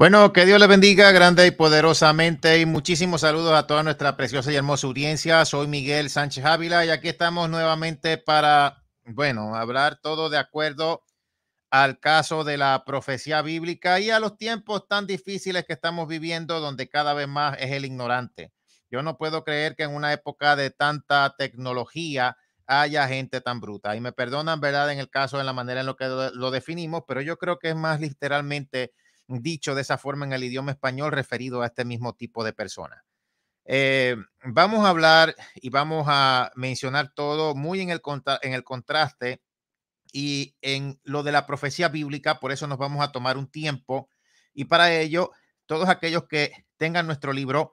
Bueno, que Dios le bendiga grande y poderosamente y muchísimos saludos a toda nuestra preciosa y hermosa audiencia. Soy Miguel Sánchez Ávila y aquí estamos nuevamente para, bueno, hablar todo de acuerdo al caso de la profecía bíblica y a los tiempos tan difíciles que estamos viviendo donde cada vez más es el ignorante. Yo no puedo creer que en una época de tanta tecnología haya gente tan bruta. Y me perdonan, ¿verdad? En el caso, en la manera en la que lo definimos, pero yo creo que es más literalmente dicho de esa forma en el idioma español referido a este mismo tipo de personas. Eh, vamos a hablar y vamos a mencionar todo muy en el, contraste y en lo de la profecía bíblica, por eso nos vamos a tomar un tiempo y para ello todos aquellos que tengan nuestro libro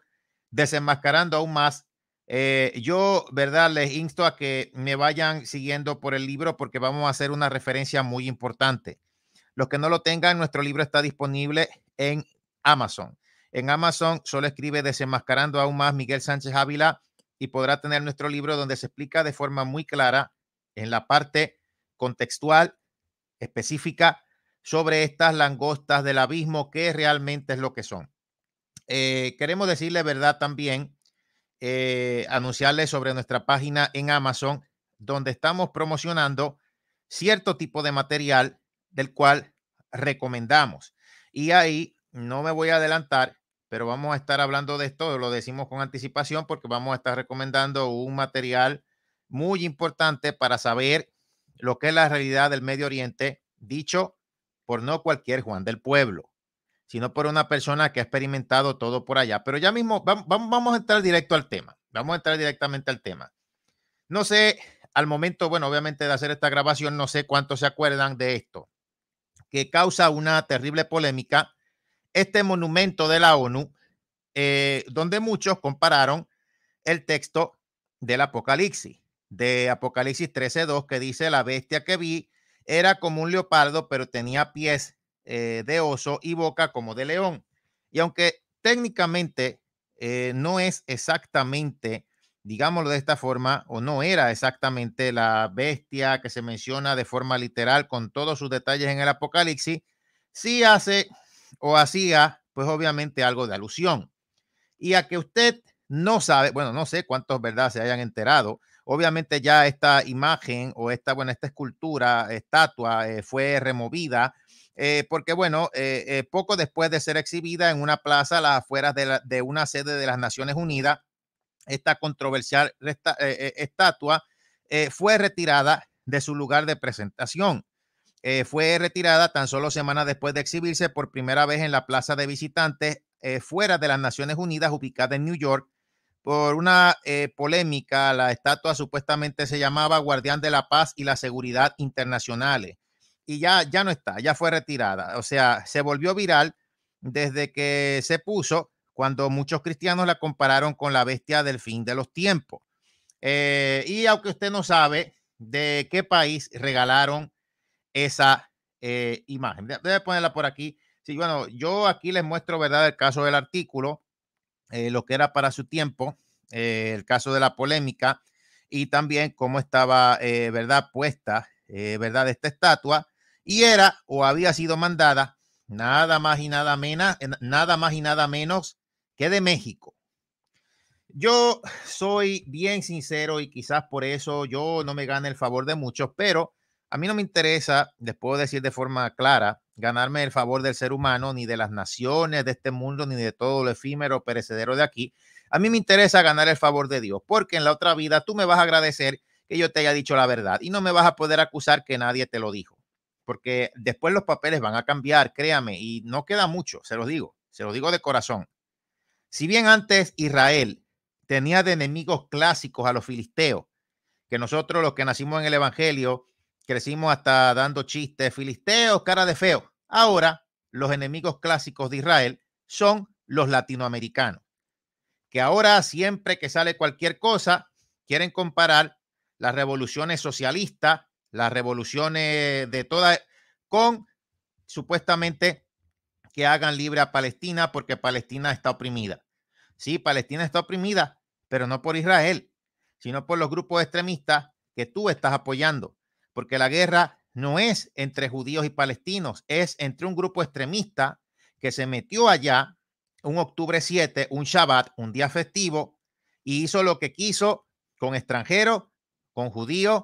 desenmascarando aún más. Eh, yo, ¿verdad? Les insto a que me vayan siguiendo por el libro porque vamos a hacer una referencia muy importante. Los que no lo tengan, nuestro libro está disponible en Amazon. En Amazon solo escribe Desenmascarando aún más Miguel Sánchez Ávila y podrá tener nuestro libro donde se explica de forma muy clara en la parte contextual específica sobre estas langostas del abismo, qué realmente es lo que son. Eh, queremos decirle verdad también, eh, anunciarle sobre nuestra página en Amazon, donde estamos promocionando cierto tipo de material del cual recomendamos. Y ahí no me voy a adelantar, pero vamos a estar hablando de esto, lo decimos con anticipación porque vamos a estar recomendando un material muy importante para saber lo que es la realidad del Medio Oriente, dicho por no cualquier Juan del Pueblo, sino por una persona que ha experimentado todo por allá. Pero ya mismo vamos, a entrar directo al tema, vamos a entrar directamente al tema. No sé, al momento, bueno, obviamente de hacer esta grabación, no sé cuántos se acuerdan de esto que causa una terrible polémica, este monumento de la ONU, eh, donde muchos compararon el texto del Apocalipsis, de Apocalipsis 13.2, que dice, la bestia que vi era como un leopardo, pero tenía pies eh, de oso y boca como de león. Y aunque técnicamente eh, no es exactamente digámoslo de esta forma, o no era exactamente la bestia que se menciona de forma literal con todos sus detalles en el Apocalipsis, sí hace o hacía, pues obviamente algo de alusión. Y a que usted no sabe, bueno, no sé cuántos, ¿verdad?, se hayan enterado. Obviamente ya esta imagen o esta, bueno, esta escultura, estatua, eh, fue removida. Eh, porque bueno, eh, poco después de ser exhibida en una plaza las afueras de una sede de las Naciones Unidas, esta controversial eh, eh, estatua eh, fue retirada de su lugar de presentación. fue retirada tan solo semanas después de exhibirse por primera vez en la plaza de visitantes fuera de las Naciones Unidas, ubicada en New York, por una polémica. La estatua supuestamente se llamaba Guardián de la Paz y la Seguridad Internacionales. Y ya, ya no está, ya fue retirada. O sea, se volvió viral desde que se puso cuando muchos cristianos la compararon con la bestia del fin de los tiempos. Eh, y aunque usted no sabe de qué país regalaron esa eh, imagen, debe ponerla por aquí. Sí, bueno, yo aquí les muestro, ¿verdad?, el caso del artículo, eh, lo que era para su tiempo, el caso de la polémica y también cómo estaba, ¿verdad?, puesta, ¿verdad?, esta estatua y era o había sido mandada nada más y nada menos, nada más y nada menos que de México. Yo soy bien sincero y quizás por eso yo no me gane el favor de muchos, pero a mí no me interesa, les puedo decir de forma clara, ganarme el favor del ser humano, ni de las naciones de este mundo, ni de todo lo efímero, perecedero de aquí. A mí me interesa ganar el favor de Dios, porque en la otra vida tú me vas a agradecer que yo te haya dicho la verdad y no me vas a poder acusar que nadie te lo dijo, porque después los papeles van a cambiar, créame, y no queda mucho, se lo digo, se lo digo de corazón. Si bien antes Israel tenía de enemigos clásicos a los filisteos, que nosotros los que nacimos en el Evangelio crecimos hasta dando chistes filisteos, cara de feo. Ahora los enemigos clásicos de Israel son los latinoamericanos, que ahora siempre que sale cualquier cosa, quieren comparar las revoluciones socialistas, las revoluciones de todas, con supuestamente que hagan libre a Palestina porque Palestina está oprimida. Sí, Palestina está oprimida, pero no por Israel, sino por los grupos extremistas que tú estás apoyando, porque la guerra no es entre judíos y palestinos, es entre un grupo extremista que se metió allá un octubre 7, un Shabbat, un día festivo, y hizo lo que quiso con extranjeros, con judíos,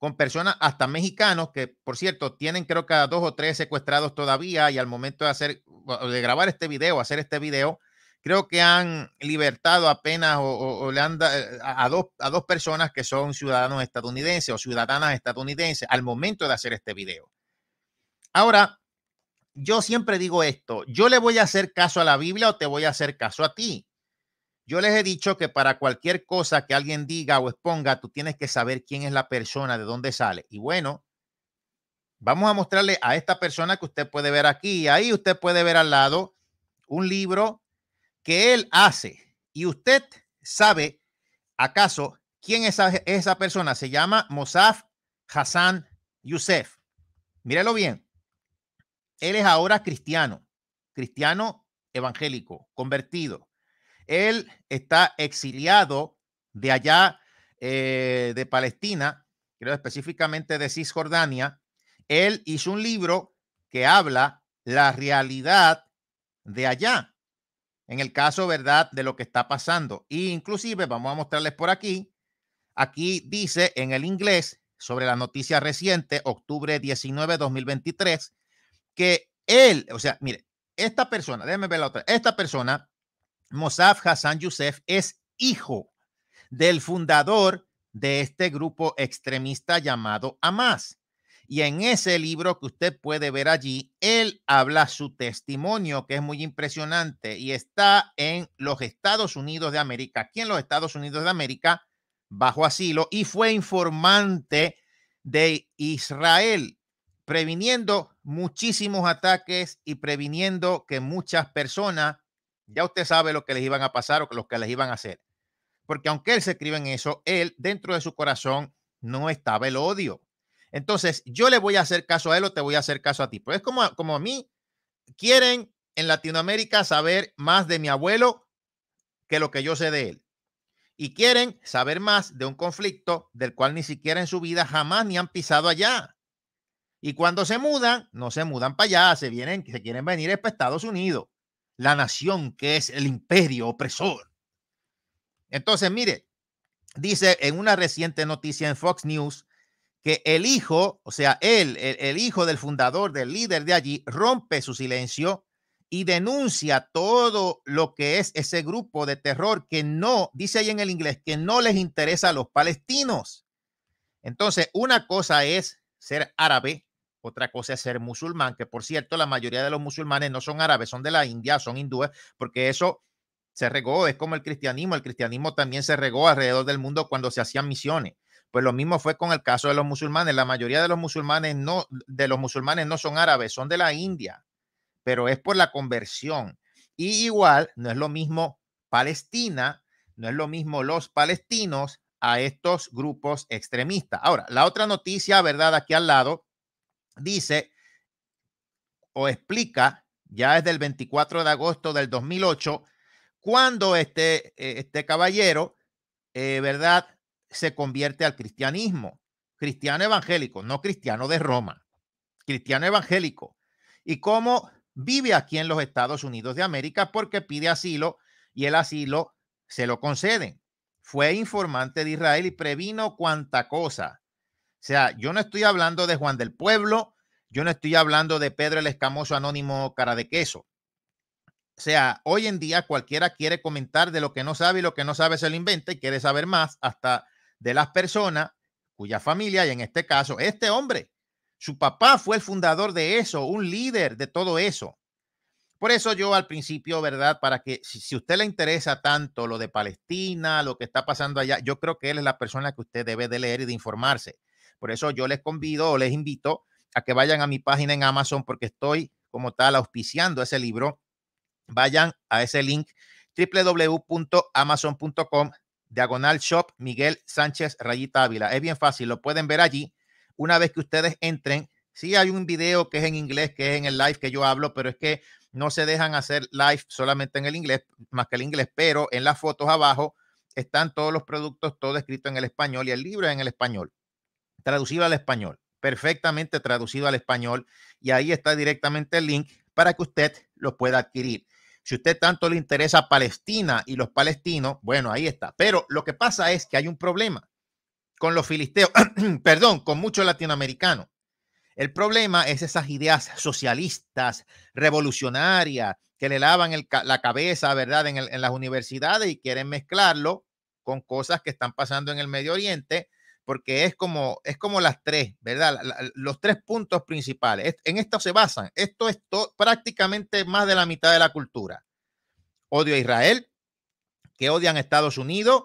con personas, hasta mexicanos, que por cierto tienen creo que a dos o tres secuestrados todavía y al momento de, hacer, de grabar este video, hacer este video, creo que han libertado apenas o, le han eh, a, dos, a dos personas que son ciudadanos estadounidenses o ciudadanas estadounidenses al momento de hacer este video. Ahora, yo siempre digo esto, yo le voy a hacer caso a la Biblia o te voy a hacer caso a ti. Yo les he dicho que para cualquier cosa que alguien diga o exponga, tú tienes que saber quién es la persona, de dónde sale. Y bueno, vamos a mostrarle a esta persona que usted puede ver aquí. Ahí usted puede ver al lado un libro que él hace. Y usted sabe, acaso, quién es esa, persona. Se llama Mosaf Hassan Youssef. Mírelo bien. Él es ahora cristiano, cristiano evangélico, convertido. Él está exiliado de allá eh, de Palestina, creo específicamente de Cisjordania. Él hizo un libro que habla la realidad de allá, en el caso, ¿verdad?, de lo que está pasando. E inclusive, vamos a mostrarles por aquí, aquí dice en el inglés sobre la noticia reciente, octubre 19, 2023, que él, o sea, mire, esta persona, déjenme ver la otra, esta persona Mosaf Hassan Youssef es hijo del fundador de este grupo extremista llamado Hamas. Y en ese libro que usted puede ver allí, él habla su testimonio, que es muy impresionante, y está en los Estados Unidos de América, aquí en los Estados Unidos de América, bajo asilo, y fue informante de Israel, previniendo muchísimos ataques y previniendo que muchas personas ya usted sabe lo que les iban a pasar o lo que les iban a hacer. Porque aunque él se escribe en eso, él dentro de su corazón no estaba el odio. Entonces, yo le voy a hacer caso a él o te voy a hacer caso a ti. Pues es como, como a mí, quieren en Latinoamérica saber más de mi abuelo que lo que yo sé de él. Y quieren saber más de un conflicto del cual ni siquiera en su vida jamás ni han pisado allá. Y cuando se mudan, no se mudan para allá, se vienen, se quieren venir para Estados Unidos la nación que es el imperio opresor. Entonces, mire, dice en una reciente noticia en Fox News que el hijo, o sea, él, el, hijo del fundador, del líder de allí, rompe su silencio y denuncia todo lo que es ese grupo de terror que no, dice ahí en el inglés, que no les interesa a los palestinos. Entonces, una cosa es ser árabe otra cosa es ser musulmán, que por cierto, la mayoría de los musulmanes no son árabes, son de la India, son hindúes, porque eso se regó, es como el cristianismo, el cristianismo también se regó alrededor del mundo cuando se hacían misiones. Pues lo mismo fue con el caso de los musulmanes, la mayoría de los musulmanes no de los musulmanes no son árabes, son de la India, pero es por la conversión. Y igual no es lo mismo Palestina, no es lo mismo los palestinos a estos grupos extremistas. Ahora, la otra noticia, ¿verdad? Aquí al lado dice o explica, ya es del 24 de agosto del 2008, cuando este, eh, este caballero, eh, ¿verdad?, se convierte al cristianismo, cristiano evangélico, no cristiano de Roma, cristiano evangélico, y cómo vive aquí en los Estados Unidos de América porque pide asilo y el asilo se lo conceden. Fue informante de Israel y previno cuanta cosa o sea, yo no estoy hablando de Juan del Pueblo, yo no estoy hablando de Pedro el Escamoso Anónimo Cara de Queso. O sea, hoy en día cualquiera quiere comentar de lo que no sabe y lo que no sabe se lo inventa y quiere saber más hasta de las personas cuya familia, y en este caso, este hombre, su papá fue el fundador de eso, un líder de todo eso. Por eso yo al principio, ¿verdad? Para que si, si usted le interesa tanto lo de Palestina, lo que está pasando allá, yo creo que él es la persona que usted debe de leer y de informarse. Por eso yo les convido o les invito a que vayan a mi página en Amazon porque estoy como tal auspiciando ese libro. Vayan a ese link www.amazon.com diagonal shop Miguel Sánchez Rayita Ávila. Es bien fácil, lo pueden ver allí. Una vez que ustedes entren, sí hay un video que es en inglés, que es en el live que yo hablo, pero es que no se dejan hacer live solamente en el inglés, más que el inglés, pero en las fotos abajo están todos los productos, todo escrito en el español y el libro en el español traducido al español, perfectamente traducido al español, y ahí está directamente el link para que usted lo pueda adquirir. Si usted tanto le interesa Palestina y los palestinos, bueno, ahí está. Pero lo que pasa es que hay un problema con los filisteos, perdón, con muchos latinoamericanos. El problema es esas ideas socialistas, revolucionarias, que le lavan la cabeza, ¿verdad?, en, en las universidades y quieren mezclarlo con cosas que están pasando en el Medio Oriente porque es como, es como las tres, ¿verdad? los tres puntos principales. En esto se basan. Esto es prácticamente más de la mitad de la cultura. Odio a Israel, que odian a Estados Unidos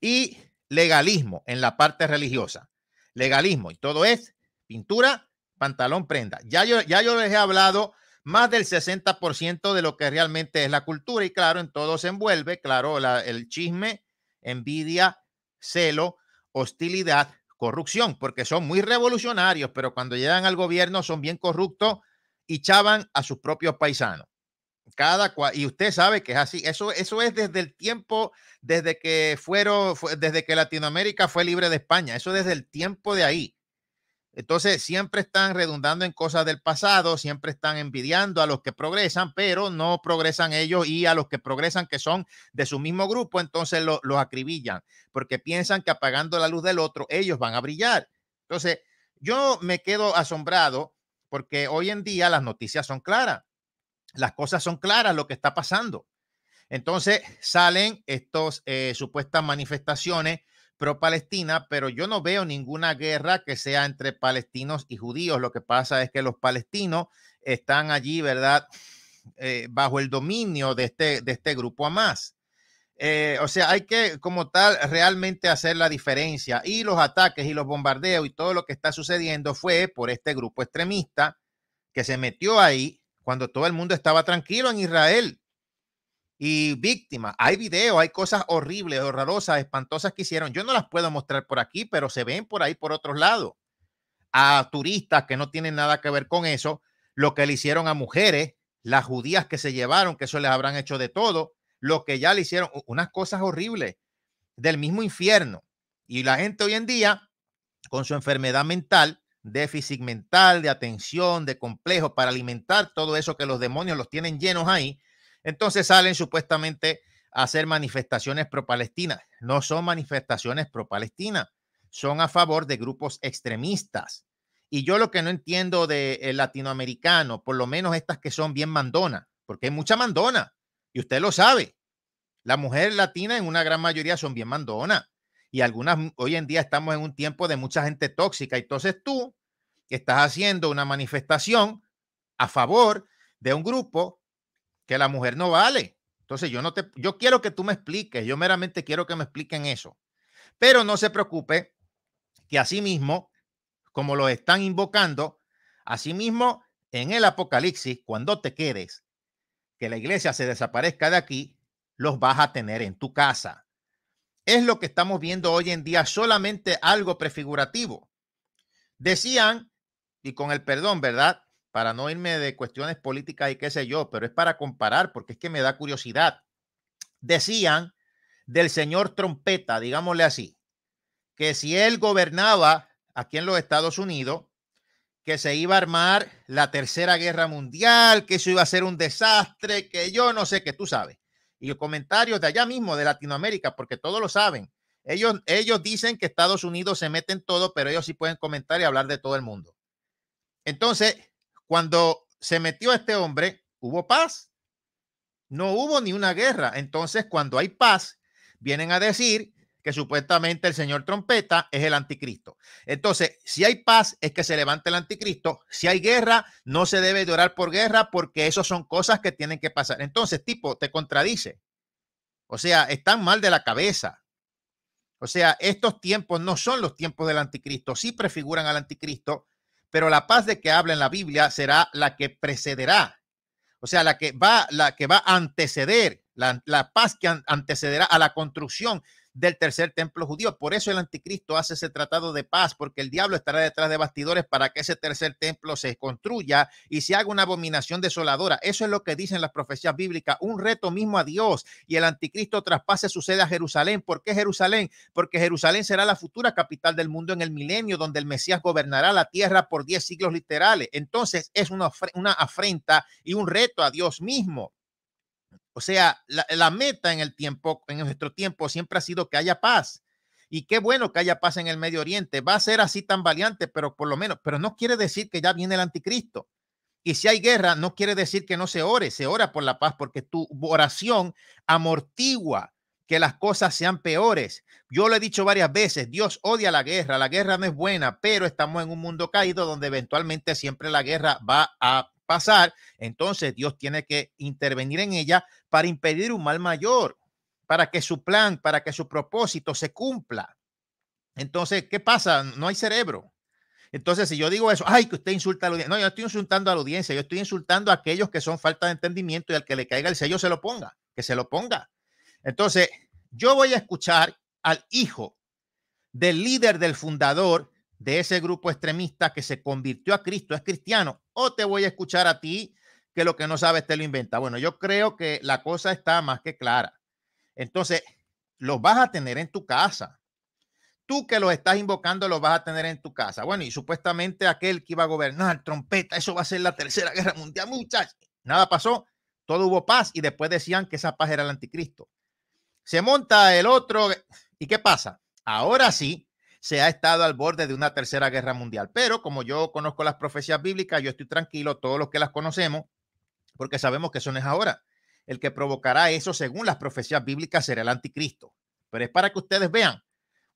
y legalismo en la parte religiosa. Legalismo y todo es pintura, pantalón, prenda. Ya yo, ya yo les he hablado más del 60% de lo que realmente es la cultura y claro, en todo se envuelve, claro, el chisme, envidia, celo, hostilidad, corrupción, porque son muy revolucionarios, pero cuando llegan al gobierno son bien corruptos y chavan a sus propios paisanos. Cada y usted sabe que es así. Eso, eso es desde el tiempo, desde que fueron, desde que Latinoamérica fue libre de España. Eso desde el tiempo de ahí. Entonces, siempre están redundando en cosas del pasado, siempre están envidiando a los que progresan, pero no progresan ellos y a los que progresan, que son de su mismo grupo, entonces los acribillan, porque piensan que apagando la luz del otro, ellos van a brillar. Entonces, yo me quedo asombrado porque hoy en día las noticias son claras, las cosas son claras, lo que está pasando. Entonces, salen estos eh, supuestas manifestaciones pro-Palestina, pero yo no veo ninguna guerra que sea entre palestinos y judíos. Lo que pasa es que los palestinos están allí, ¿verdad? Eh, bajo el dominio de este, de este grupo Hamas. más. Eh, o sea, hay que como tal realmente hacer la diferencia. Y los ataques y los bombardeos y todo lo que está sucediendo fue por este grupo extremista que se metió ahí cuando todo el mundo estaba tranquilo en Israel y víctimas. Hay videos, hay cosas horribles, horrorosas, espantosas que hicieron. Yo no las puedo mostrar por aquí, pero se ven por ahí por otros lados. A turistas que no tienen nada que ver con eso, lo que le hicieron a mujeres, las judías que se llevaron, que eso les habrán hecho de todo, lo que ya le hicieron, unas cosas horribles del mismo infierno. Y la gente hoy en día, con su enfermedad mental, déficit mental, de atención, de complejo, para alimentar todo eso que los demonios los tienen llenos ahí, entonces salen supuestamente a hacer manifestaciones pro-palestinas. No son manifestaciones pro-palestinas, son a favor de grupos extremistas. Y yo lo que no entiendo de eh, latinoamericano, por lo menos estas que son bien mandonas, porque hay mucha mandona, y usted lo sabe. La mujer latina en una gran mayoría son bien mandonas. Y algunas, mm, hoy en día estamos en un tiempo de mucha gente tóxica. Entonces tú estás haciendo una manifestación a favor de un grupo que la mujer no vale. Entonces yo no te, yo quiero que tú me expliques, yo meramente quiero que me expliquen eso. Pero no se preocupe que asimismo, como lo están invocando, asimismo en el Apocalipsis, cuando te quedes, que la iglesia se desaparezca de aquí, los vas a tener en tu casa. Es lo que estamos viendo hoy en día, solamente algo prefigurativo. Decían, y con el perdón, ¿verdad? para no irme de cuestiones políticas y qué sé yo, pero es para comparar, porque es que me da curiosidad. Decían del señor Trompeta, digámosle así, que si él gobernaba aquí en los Estados Unidos, que se iba a armar la tercera guerra mundial, que eso iba a ser un desastre, que yo no sé, que tú sabes. Y los comentarios de allá mismo, de Latinoamérica, porque todos lo saben. Ellos, ellos dicen que Estados Unidos se mete en todo, pero ellos sí pueden comentar y hablar de todo el mundo. Entonces, cuando se metió este hombre, hubo paz. No hubo ni una guerra. Entonces, cuando hay paz, vienen a decir que supuestamente el señor trompeta es el anticristo. Entonces, si hay paz, es que se levante el anticristo. Si hay guerra, no se debe llorar por guerra porque esas son cosas que tienen que pasar. Entonces, tipo, te contradice. O sea, están mal de la cabeza. O sea, estos tiempos no son los tiempos del anticristo. Sí prefiguran al anticristo, pero la paz de que habla en la Biblia será la que precederá, o sea, la que va, la que va a anteceder, la, la paz que antecederá a la construcción del tercer templo judío. Por eso el anticristo hace ese tratado de paz, porque el diablo estará detrás de bastidores para que ese tercer templo se construya y se haga una abominación desoladora. Eso es lo que dicen las profecías bíblicas, un reto mismo a Dios. Y el anticristo traspase su sede a Jerusalén. ¿Por qué Jerusalén? Porque Jerusalén será la futura capital del mundo en el milenio, donde el Mesías gobernará la tierra por diez siglos literales. Entonces es una, una afrenta y un reto a Dios mismo. O sea, la, meta en el tiempo, en nuestro tiempo, siempre ha sido que haya paz. Y qué bueno que haya paz en el Medio Oriente. Va a ser así tan valiente, pero por lo menos, pero no quiere decir que ya viene el anticristo. Y si hay guerra, no quiere decir que no se ore, se ora por la paz, porque tu oración amortigua que las cosas sean peores. Yo lo he dicho varias veces, Dios odia la guerra, la guerra no es buena, pero estamos en un mundo caído donde eventualmente siempre la guerra va a pasar, entonces Dios tiene que intervenir en ella para impedir un mal mayor, para que su plan, para que su propósito se cumpla. Entonces, ¿qué pasa? No hay cerebro. Entonces, si yo digo eso, ay, que usted insulta a la audiencia. No, yo estoy insultando a la audiencia, yo estoy insultando a aquellos que son falta de entendimiento y al que le caiga el sello se lo ponga, que se lo ponga. Entonces, yo voy a escuchar al hijo del líder, del fundador, de ese grupo extremista que se convirtió a Cristo, es cristiano, o te voy a escuchar a ti que lo que no sabes te lo inventa. Bueno, yo creo que la cosa está más que clara. Entonces, los vas a tener en tu casa. Tú que los estás invocando, los vas a tener en tu casa. Bueno, y supuestamente aquel que iba a gobernar, trompeta, eso va a ser la tercera guerra mundial, muchachos. Nada pasó, todo hubo paz y después decían que esa paz era el anticristo. Se monta el otro y ¿qué pasa? Ahora sí, se ha estado al borde de una tercera guerra mundial. Pero como yo conozco las profecías bíblicas, yo estoy tranquilo, todos los que las conocemos, porque sabemos que eso no es ahora. El que provocará eso, según las profecías bíblicas, será el anticristo. Pero es para que ustedes vean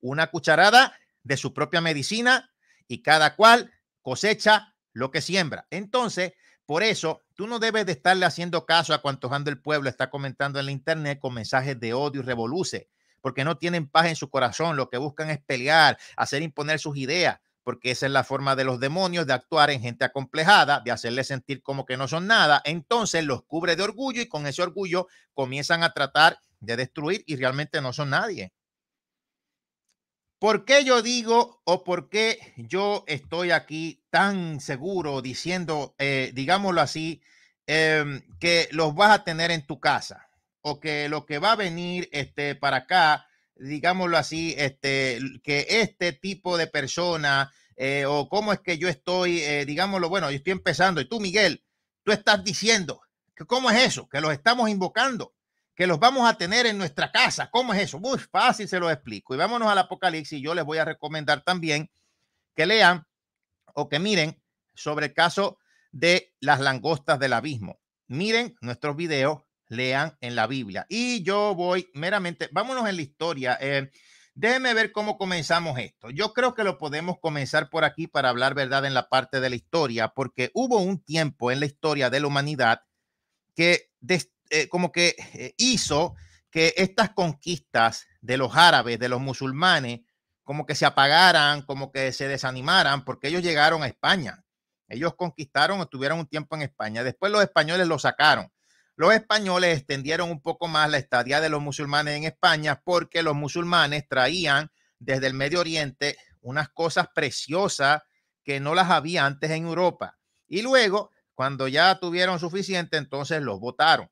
una cucharada de su propia medicina y cada cual cosecha lo que siembra. Entonces, por eso, tú no debes de estarle haciendo caso a cuantos ando el pueblo está comentando en la internet con mensajes de odio y revoluce porque no tienen paz en su corazón, lo que buscan es pelear, hacer imponer sus ideas, porque esa es la forma de los demonios de actuar en gente acomplejada, de hacerles sentir como que no son nada, entonces los cubre de orgullo y con ese orgullo comienzan a tratar de destruir y realmente no son nadie. ¿Por qué yo digo o por qué yo estoy aquí tan seguro diciendo, eh, digámoslo así, em, que los vas a tener en tu casa? o que lo que va a venir este, para acá, digámoslo así, este, que este tipo de persona eh, o cómo es que yo estoy, eh, digámoslo, bueno, yo estoy empezando y tú, Miguel, tú estás diciendo, que ¿cómo es eso? Que los estamos invocando, que los vamos a tener en nuestra casa, ¿cómo es eso? Muy fácil se lo explico. Y vámonos al Apocalipsis, yo les voy a recomendar también que lean o que miren sobre el caso de las langostas del abismo. Miren nuestros videos lean en la Biblia. Y yo voy meramente, vámonos en la historia. Eh, déjeme ver cómo comenzamos esto. Yo creo que lo podemos comenzar por aquí para hablar verdad en la parte de la historia, porque hubo un tiempo en la historia de la humanidad que eh, como que eh, hizo que estas conquistas de los árabes, de los musulmanes, como que se apagaran, como que se desanimaran, porque ellos llegaron a España. Ellos conquistaron, estuvieron un tiempo en España. Después los españoles los sacaron los españoles extendieron un poco más la estadía de los musulmanes en España porque los musulmanes traían desde el Medio Oriente unas cosas preciosas que no las había antes en Europa. Y luego, cuando ya tuvieron suficiente, entonces los votaron,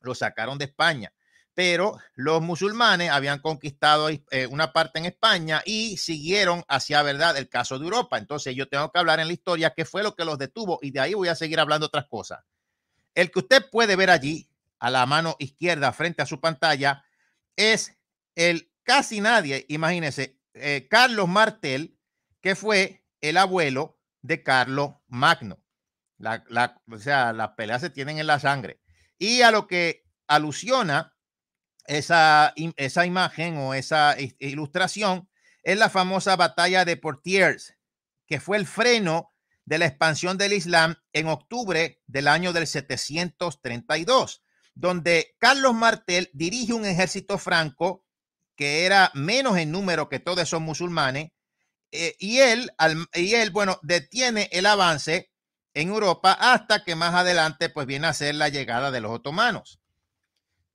los sacaron de España. Pero los musulmanes habían conquistado eh, una parte en España y siguieron hacia verdad el caso de Europa. Entonces yo tengo que hablar en la historia qué fue lo que los detuvo y de ahí voy a seguir hablando otras cosas. El que usted puede ver allí, a la mano izquierda, frente a su pantalla, es el casi nadie, imagínese, eh, Carlos Martel, que fue el abuelo de Carlos Magno. o sea, las peleas se tienen en la sangre. Y a lo que alusiona esa, esa imagen o esa ilustración es la famosa batalla de Portiers, que fue el freno de la expansión del Islam en octubre del año del 732, donde Carlos Martel dirige un ejército franco que era menos en número que todos esos musulmanes, eh, y, él, y él, bueno, detiene el avance en Europa hasta que más adelante, pues viene a ser la llegada de los otomanos.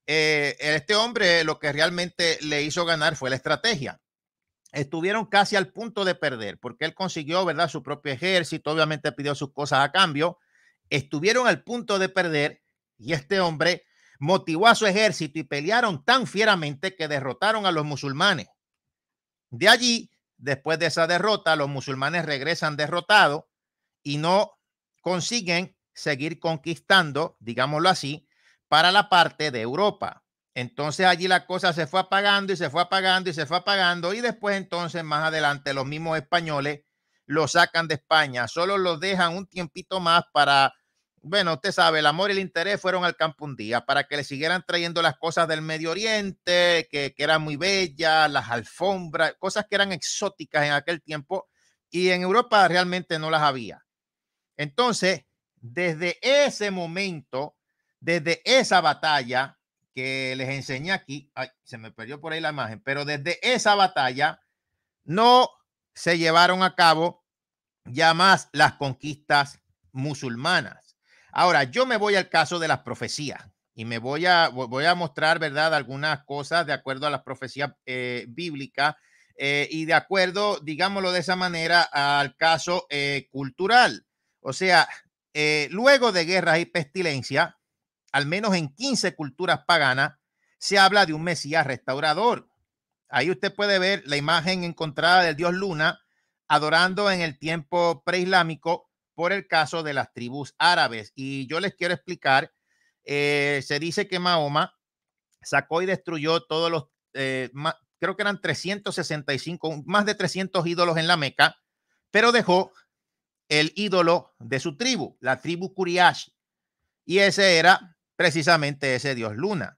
Eh, este hombre lo que realmente le hizo ganar fue la estrategia estuvieron casi al punto de perder, porque él consiguió, ¿verdad?, su propio ejército, obviamente pidió sus cosas a cambio, estuvieron al punto de perder y este hombre motivó a su ejército y pelearon tan fieramente que derrotaron a los musulmanes. De allí, después de esa derrota, los musulmanes regresan derrotados y no consiguen seguir conquistando, digámoslo así, para la parte de Europa. Entonces allí la cosa se fue apagando y se fue apagando y se fue apagando y después entonces más adelante los mismos españoles lo sacan de España, solo los dejan un tiempito más para, bueno, usted sabe, el amor y el interés fueron al campo un día para que le siguieran trayendo las cosas del Medio Oriente, que, que eran muy bellas, las alfombras, cosas que eran exóticas en aquel tiempo y en Europa realmente no las había. Entonces, desde ese momento, desde esa batalla, que les enseñé aquí, ay, se me perdió por ahí la imagen, pero desde esa batalla no se llevaron a cabo ya más las conquistas musulmanas. Ahora, yo me voy al caso de las profecías y me voy a, voy a mostrar, ¿verdad?, algunas cosas de acuerdo a las profecías eh, bíblicas eh, y de acuerdo, digámoslo de esa manera, al caso eh, cultural. O sea, luego de guerras y pestilencia, al menos en 15 culturas paganas, se habla de un Mesías restaurador. Ahí usted puede ver la imagen encontrada del dios Luna adorando en el tiempo preislámico por el caso de las tribus árabes. Y yo les quiero explicar, eh, se dice que Mahoma sacó y destruyó todos los, eh, creo que eran 365, más de 300 ídolos en la Meca, pero dejó el ídolo de su tribu, la tribu Kuriash. Y ese era precisamente ese dios Luna.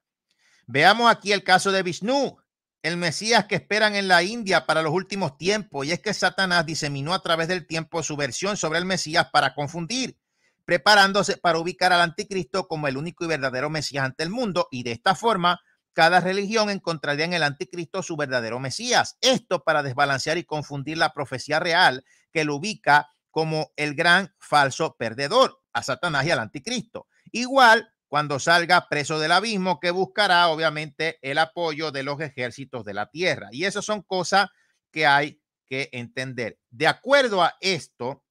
Veamos aquí el caso de Vishnu, el Mesías que esperan en la India para los últimos tiempos, y es que Satanás diseminó a través del tiempo su versión sobre el Mesías para confundir, preparándose para ubicar al anticristo como el único y verdadero Mesías ante el mundo, y de esta forma cada religión encontraría en el anticristo su verdadero Mesías. Esto para desbalancear y confundir la profecía real que lo ubica como el gran falso perdedor a Satanás y al anticristo. Igual cuando salga preso del abismo, que buscará obviamente el apoyo de los ejércitos de la tierra. Y esas son cosas que hay que entender. De acuerdo a esto,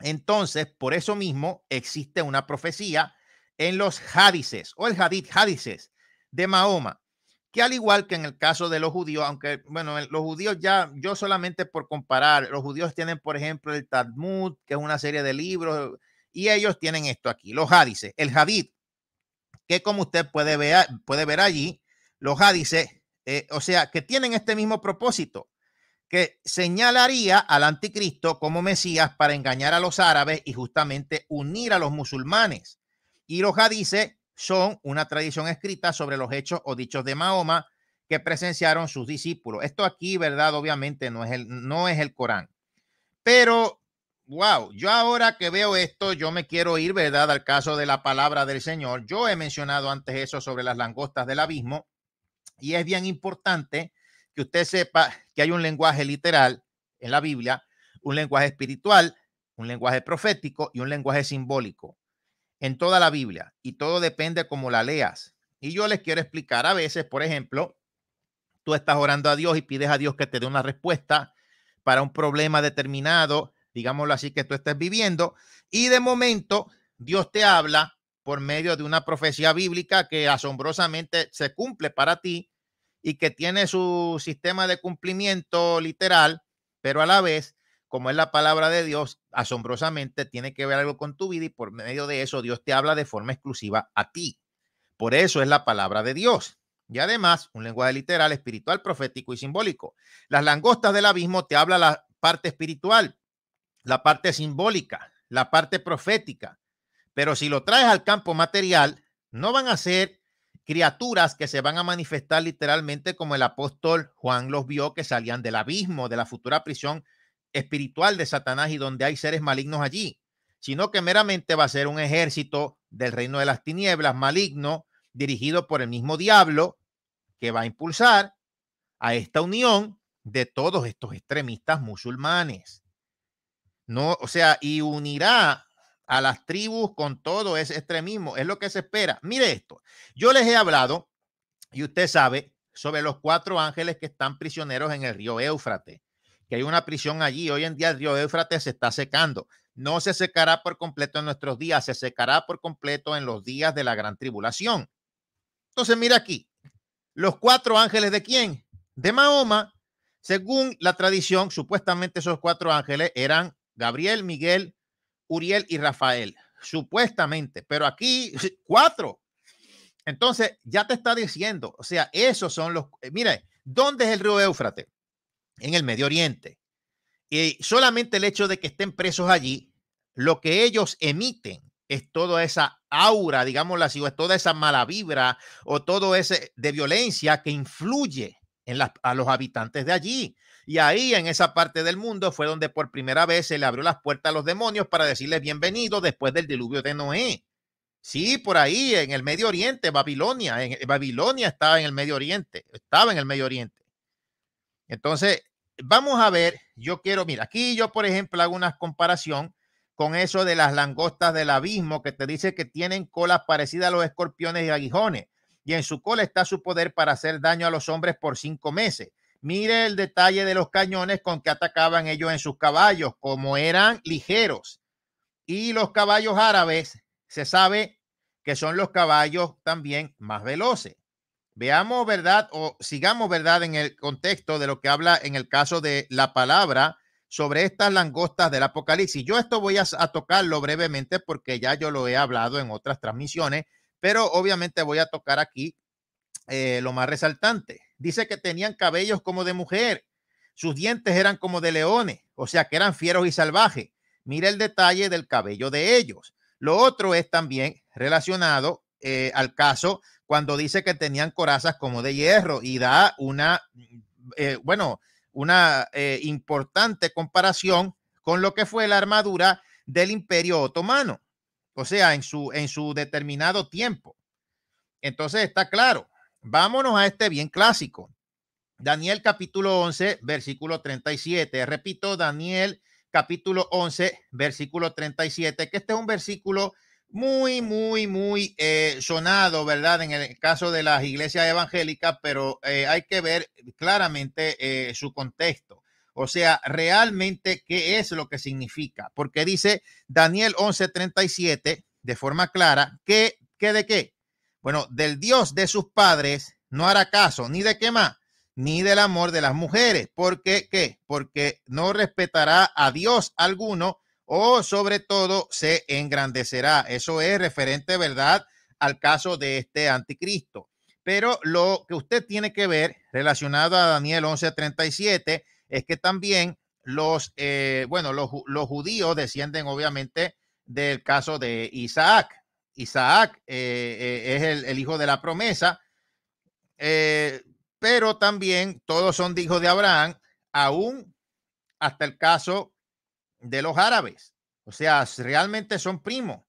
entonces, por eso mismo existe una profecía en los hadices o el hadith, hadices de Mahoma, que al igual que en el caso de los judíos, aunque, bueno, los judíos ya, yo solamente por comparar, los judíos tienen, por ejemplo, el Talmud, que es una serie de libros, y ellos tienen esto aquí, los hadices, el hadith que como usted puede ver, puede ver allí, los hadices, eh, o sea, que tienen este mismo propósito, que señalaría al anticristo como Mesías para engañar a los árabes y justamente unir a los musulmanes. Y los hadices son una tradición escrita sobre los hechos o dichos de Mahoma que presenciaron sus discípulos. Esto aquí, ¿verdad? Obviamente no es el, no es el Corán. Pero wow, yo ahora que veo esto, yo me quiero ir, ¿verdad? Al caso de la palabra del Señor. Yo he mencionado antes eso sobre las langostas del abismo y es bien importante que usted sepa que hay un lenguaje literal en la Biblia, un lenguaje espiritual, un lenguaje profético y un lenguaje simbólico en toda la Biblia y todo depende cómo la leas. Y yo les quiero explicar a veces, por ejemplo, tú estás orando a Dios y pides a Dios que te dé una respuesta para un problema determinado digámoslo así, que tú estés viviendo. Y de momento, Dios te habla por medio de una profecía bíblica que asombrosamente se cumple para ti y que tiene su sistema de cumplimiento literal, pero a la vez, como es la palabra de Dios, asombrosamente tiene que ver algo con tu vida y por medio de eso Dios te habla de forma exclusiva a ti. Por eso es la palabra de Dios. Y además, un lenguaje literal, espiritual, profético y simbólico. Las langostas del abismo te habla la parte espiritual, la parte simbólica, la parte profética. Pero si lo traes al campo material, no van a ser criaturas que se van a manifestar literalmente como el apóstol Juan los vio que salían del abismo, de la futura prisión espiritual de Satanás y donde hay seres malignos allí, sino que meramente va a ser un ejército del reino de las tinieblas maligno dirigido por el mismo diablo que va a impulsar a esta unión de todos estos extremistas musulmanes. No, o sea, y unirá a las tribus con todo ese extremismo. Es lo que se espera. Mire esto. Yo les he hablado, y usted sabe, sobre los cuatro ángeles que están prisioneros en el río Éufrates, que hay una prisión allí. Hoy en día el río Éufrates se está secando. No se secará por completo en nuestros días, se secará por completo en los días de la gran tribulación. Entonces, mira aquí, los cuatro ángeles de quién? De Mahoma. Según la tradición, supuestamente esos cuatro ángeles eran Gabriel, Miguel, Uriel y Rafael, supuestamente, pero aquí cuatro. Entonces, ya te está diciendo, o sea, esos son los, eh, mire, ¿dónde es el río Éufrates? En el Medio Oriente. Y solamente el hecho de que estén presos allí, lo que ellos emiten es toda esa aura, digamos, así, o es toda esa mala vibra o todo ese de violencia que influye en a los habitantes de allí. Y ahí, en esa parte del mundo, fue donde por primera vez se le abrió las puertas a los demonios para decirles bienvenido después del diluvio de Noé. Sí, por ahí, en el Medio Oriente, Babilonia. Eh, Babilonia estaba en el Medio Oriente. Estaba en el Medio Oriente. Entonces, vamos a ver, yo quiero, mira, aquí yo, por ejemplo, hago una comparación con eso de las langostas del abismo que te dice que tienen colas parecidas a los escorpiones y aguijones, y en su cola está su poder para hacer daño a los hombres por cinco meses. Mire el detalle de los cañones con que atacaban ellos en sus caballos, como eran ligeros. Y los caballos árabes, se sabe que son los caballos también más veloces. Veamos, ¿verdad? O sigamos, ¿verdad? En el contexto de lo que habla en el caso de la palabra sobre estas langostas del Apocalipsis. Yo esto voy a, tocarlo brevemente porque ya yo lo he hablado en otras transmisiones, pero obviamente voy a tocar aquí eh, lo más resaltante. Dice que tenían cabellos como de mujer, sus dientes eran como de leones, o sea que eran fieros y salvajes. Mira el detalle del cabello de ellos. Lo otro es también relacionado eh, al caso cuando dice que tenían corazas como de hierro y da una, eh, bueno, una eh, importante comparación con lo que fue la armadura del imperio otomano, o sea, en su, en su determinado tiempo. Entonces está claro, Vámonos a este bien clásico. Daniel capítulo 11, versículo 37. Repito, Daniel capítulo 11, versículo 37, que este es un versículo muy, muy, muy eh, sonado, ¿verdad? En el caso de las iglesias evangélicas, pero eh, hay que ver claramente eh, su contexto. O sea, realmente qué es lo que significa. Porque dice Daniel 11, 37, de forma clara que, que de qué? Bueno, del Dios de sus padres no hará caso, ni de qué más, ni del amor de las mujeres. porque qué? Porque no respetará a Dios alguno o sobre todo se engrandecerá. Eso es referente, ¿verdad?, al caso de este anticristo. Pero lo que usted tiene que ver relacionado a Daniel 11:37 es que también los, eh, bueno, los, judíos descienden obviamente del caso de Isaac. Isaac eh, eh, es el, hijo de la promesa, eh, pero también todos son hijos de Abraham, aún hasta el caso de los árabes. O sea, realmente son primos.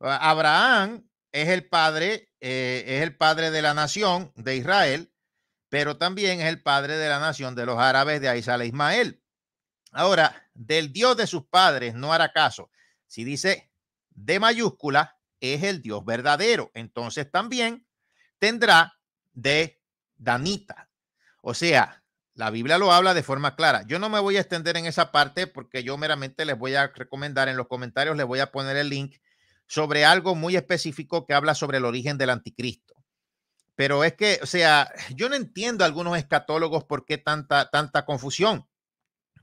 Ah, Abraham es el padre, es el padre de la nación de Israel, pero también es el padre de la nación de los árabes de Aisal e Ismael. Ahora, del Dios de sus padres no hará caso. Si dice de mayúscula, es el Dios verdadero. Entonces también tendrá de Danita. O sea, la Biblia lo habla de forma clara. Yo no me voy a extender en esa parte porque yo meramente les voy a recomendar en los comentarios, les voy a poner el link sobre algo muy específico que habla sobre el origen del anticristo. Pero es que, o sea, yo no entiendo a algunos escatólogos por qué tanta, tanta confusión.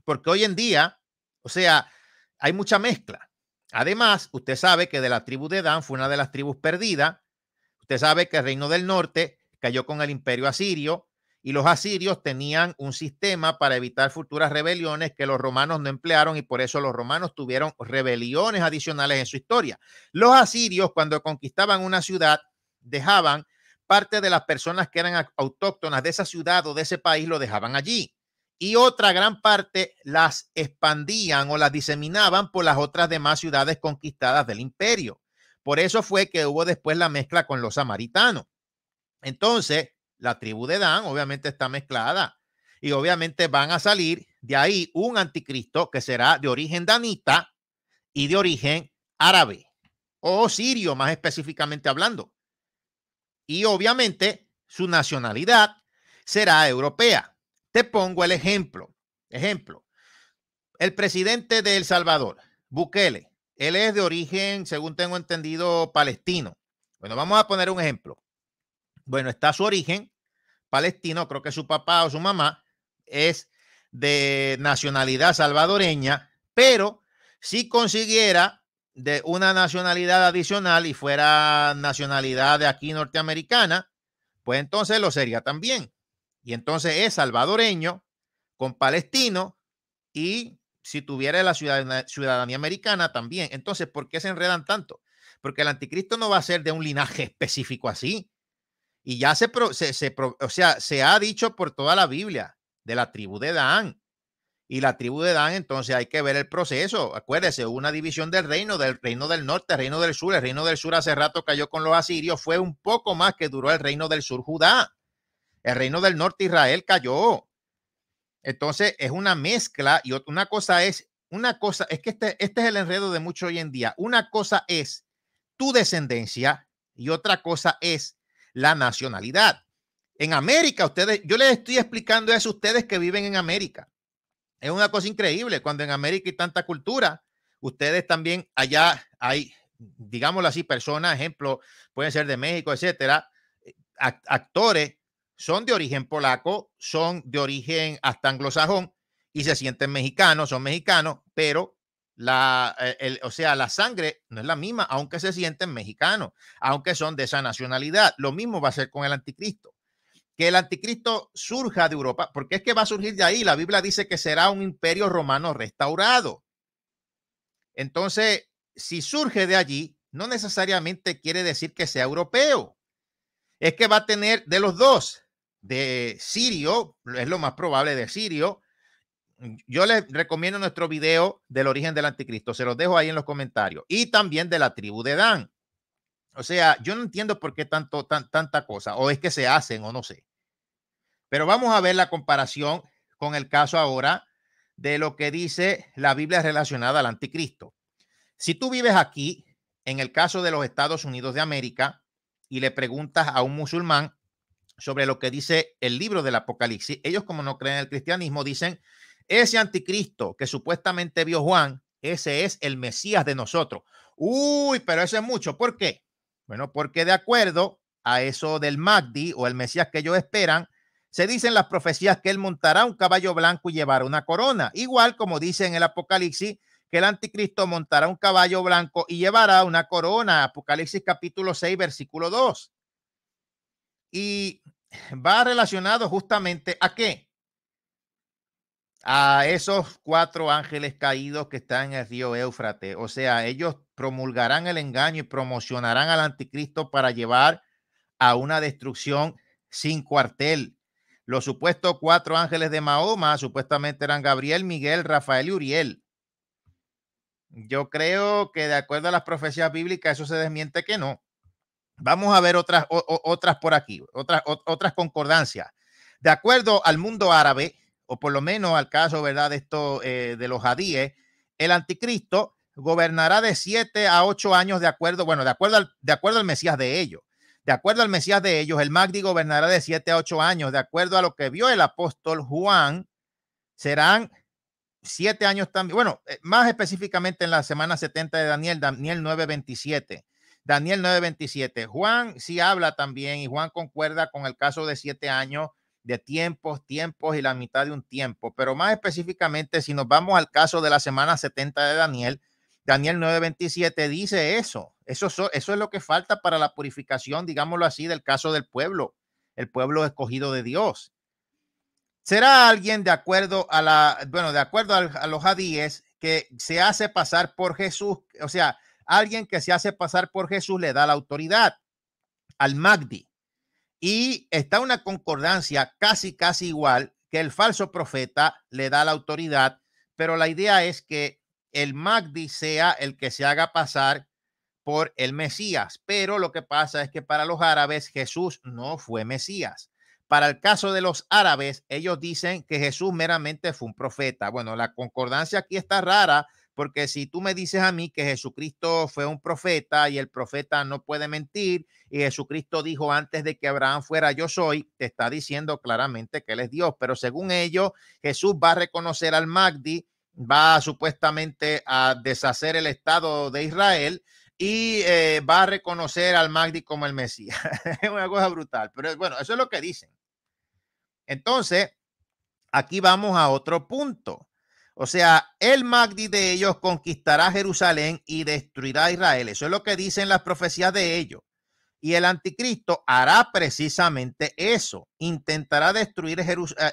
Porque hoy en día, o sea, hay mucha mezcla. Además, usted sabe que de la tribu de Dan fue una de las tribus perdidas. Usted sabe que el reino del norte cayó con el imperio asirio y los asirios tenían un sistema para evitar futuras rebeliones que los romanos no emplearon y por eso los romanos tuvieron rebeliones adicionales en su historia. Los asirios cuando conquistaban una ciudad dejaban parte de las personas que eran autóctonas de esa ciudad o de ese país lo dejaban allí y otra gran parte las expandían o las diseminaban por las otras demás ciudades conquistadas del imperio. Por eso fue que hubo después la mezcla con los samaritanos. Entonces, la tribu de Dan obviamente está mezclada y obviamente van a salir de ahí un anticristo que será de origen danita y de origen árabe o sirio más específicamente hablando. Y obviamente su nacionalidad será europea. Te pongo el ejemplo. Ejemplo. El presidente de El Salvador, Bukele, él es de origen, según tengo entendido, palestino. Bueno, vamos a poner un ejemplo. Bueno, está su origen palestino, creo que su papá o su mamá es de nacionalidad salvadoreña, pero si consiguiera de una nacionalidad adicional y fuera nacionalidad de aquí norteamericana, pues entonces lo sería también. Y entonces es salvadoreño con palestino y si tuviera la ciudadanía, americana también. Entonces, ¿por qué se enredan tanto? Porque el anticristo no va a ser de un linaje específico así. Y ya se, se, se o sea, se ha dicho por toda la Biblia de la tribu de Dan. Y la tribu de Dan, entonces hay que ver el proceso. Acuérdese, una división del reino, del reino del norte, el reino del sur. El reino del sur hace rato cayó con los asirios. Fue un poco más que duró el reino del sur Judá. El reino del norte Israel cayó. Entonces es una mezcla y una cosa es, una cosa es que este, este es el enredo de mucho hoy en día. Una cosa es tu descendencia y otra cosa es la nacionalidad. En América, ustedes, yo les estoy explicando eso a ustedes que viven en América. Es una cosa increíble cuando en América hay tanta cultura. Ustedes también allá hay, digámoslo así, personas, ejemplo, pueden ser de México, etcétera, eh, actores son de origen polaco, son de origen hasta anglosajón y se sienten mexicanos, son mexicanos, pero la, eh, o sea, la sangre no es la misma, aunque se sienten mexicanos, aunque son de esa nacionalidad. Lo mismo va a ser con el anticristo. Que el anticristo surja de Europa, porque es que va a surgir de ahí. La Biblia dice que será un imperio romano restaurado. Entonces, si surge de allí, no necesariamente quiere decir que sea europeo. Es que va a tener de los dos, de Sirio, es lo más probable de Sirio. Mm, yo les recomiendo nuestro video del origen del anticristo, se los dejo ahí en los comentarios, y también de la tribu de Dan. O sea, yo no entiendo por qué tanto, tan, tanta cosa, o es que se hacen o no sé. Pero vamos a ver la comparación con el caso ahora de lo que dice la Biblia relacionada al anticristo. Si tú vives aquí, en el caso de los Estados Unidos de América, y le preguntas a un musulmán, sobre lo que dice el libro del Apocalipsis. Ellos, como no creen en el cristianismo, dicen, ese anticristo que supuestamente vio Juan, ese es el Mesías de nosotros. Uy, pero eso es mucho. ¿Por qué? Bueno, porque de acuerdo a eso del Magdi o el Mesías que ellos esperan, se dicen las profecías que él montará un caballo blanco y llevará una corona. Igual como dice en el Apocalipsis, que el anticristo montará un caballo blanco y llevará una corona. Apocalipsis capítulo 6, versículo 2. Y va relacionado justamente a qué? A esos cuatro ángeles caídos que están en el río Éufrates. O sea, ellos promulgarán el engaño y promocionarán al anticristo para llevar a una destrucción sin cuartel. Los supuestos cuatro ángeles de Mahoma supuestamente eran Gabriel, Miguel, Rafael y Uriel. Yo creo que de acuerdo a las profecías bíblicas eso se desmiente que no. Vamos a ver otras, otras por aquí, otras, otras concordancias. De acuerdo al mundo árabe, o por lo menos al caso ¿verdad? de esto eh, de los hadíes, el anticristo gobernará de siete a ocho años de acuerdo, bueno, de acuerdo al, de acuerdo al Mesías de ellos. De acuerdo al Mesías de ellos, el Magdi gobernará de siete a ocho años. De acuerdo a lo que vio el apóstol Juan, serán siete años también. Bueno, eh, más específicamente en la semana 70 de Daniel, Daniel 9:27. Daniel 9:27. Juan sí habla también y Juan concuerda con el caso de siete años de tiempos, tiempos y la mitad de un tiempo. Pero más específicamente, si nos vamos al caso de la semana 70 de Daniel, Daniel 9:27 dice eso. Eso, eso es lo que falta para la purificación, digámoslo así, del caso del pueblo, el pueblo escogido de Dios. ¿Será alguien de acuerdo a la, bueno, de acuerdo a los hadíes que se hace pasar por Jesús? O sea, alguien que se hace pasar por Jesús le da la autoridad al Magdi. Y está una concordancia casi, casi igual que el falso profeta le da la autoridad, pero la idea es que el Magdi sea el que se haga pasar por el Mesías. Pero lo que pasa es que para los árabes Jesús no fue Mesías. Para el caso de los árabes, ellos dicen que Jesús meramente fue un profeta. Bueno, la concordancia aquí está rara porque si tú me dices a mí que Jesucristo fue un profeta y el profeta no puede mentir y Jesucristo dijo antes de que Abraham fuera yo soy, te está diciendo claramente que él es Dios. Pero según ellos, Jesús va a reconocer al Magdi, va supuestamente a deshacer el Estado de Israel y eh, va a reconocer al Magdi como el Mesías. es una cosa brutal. Pero bueno, eso es lo que dicen. Entonces, aquí vamos a otro punto. O sea, el Magdi de ellos conquistará Jerusalén y destruirá a Israel. Eso es lo que dicen las profecías de ellos. Y el anticristo hará precisamente eso. Intentará destruir eh,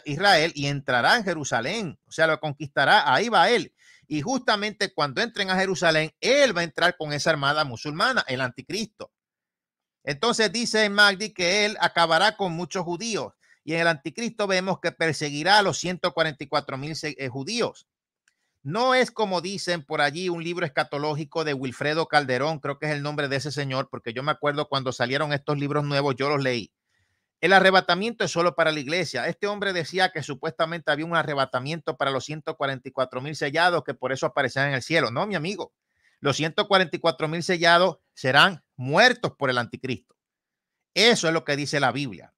Israel y entrará en Jerusalén. O sea, lo conquistará. Ahí va él. Y justamente cuando entren a Jerusalén, él va a entrar con esa armada musulmana, el anticristo. Entonces dice el Magdi que él acabará con muchos judíos. Y en el anticristo vemos que perseguirá a los 144 mil eh, judíos. No es como dicen por allí un libro escatológico de Wilfredo Calderón, creo que es el nombre de ese señor, porque yo me acuerdo cuando salieron estos libros nuevos, yo los leí. El arrebatamiento es solo para la iglesia. Este hombre decía que supuestamente había un arrebatamiento para los 144 mil sellados, que por eso aparecían en el cielo. No, mi amigo, los 144 mil sellados serán muertos por el anticristo. Eso es lo que dice la Biblia.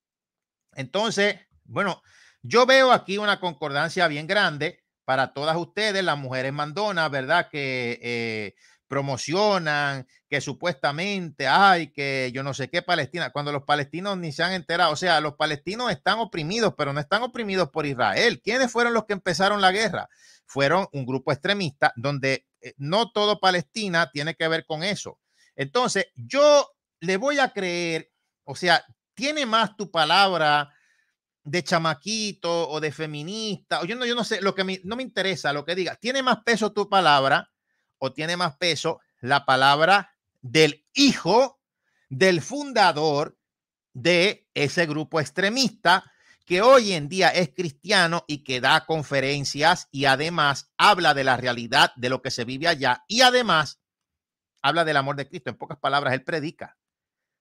Entonces, bueno, yo veo aquí una concordancia bien grande para todas ustedes, las mujeres mandonas, ¿verdad? Que eh, promocionan, que supuestamente, hay, que yo no sé qué Palestina, cuando los palestinos ni se han enterado, o sea, los palestinos están oprimidos, pero no están oprimidos por Israel. ¿Quiénes fueron los que empezaron la guerra? Fueron un grupo extremista donde eh, no todo Palestina tiene que ver con eso. Entonces, yo le voy a creer, o sea, tiene más tu palabra de chamaquito o de feminista, o yo no, yo no sé, lo que no me interesa, lo que diga, tiene más peso tu palabra o tiene más peso la palabra del hijo del fundador de ese grupo extremista que hoy en día es cristiano y que da conferencias y además habla de la realidad de lo que se vive allá y además habla del amor de Cristo. En pocas palabras, él predica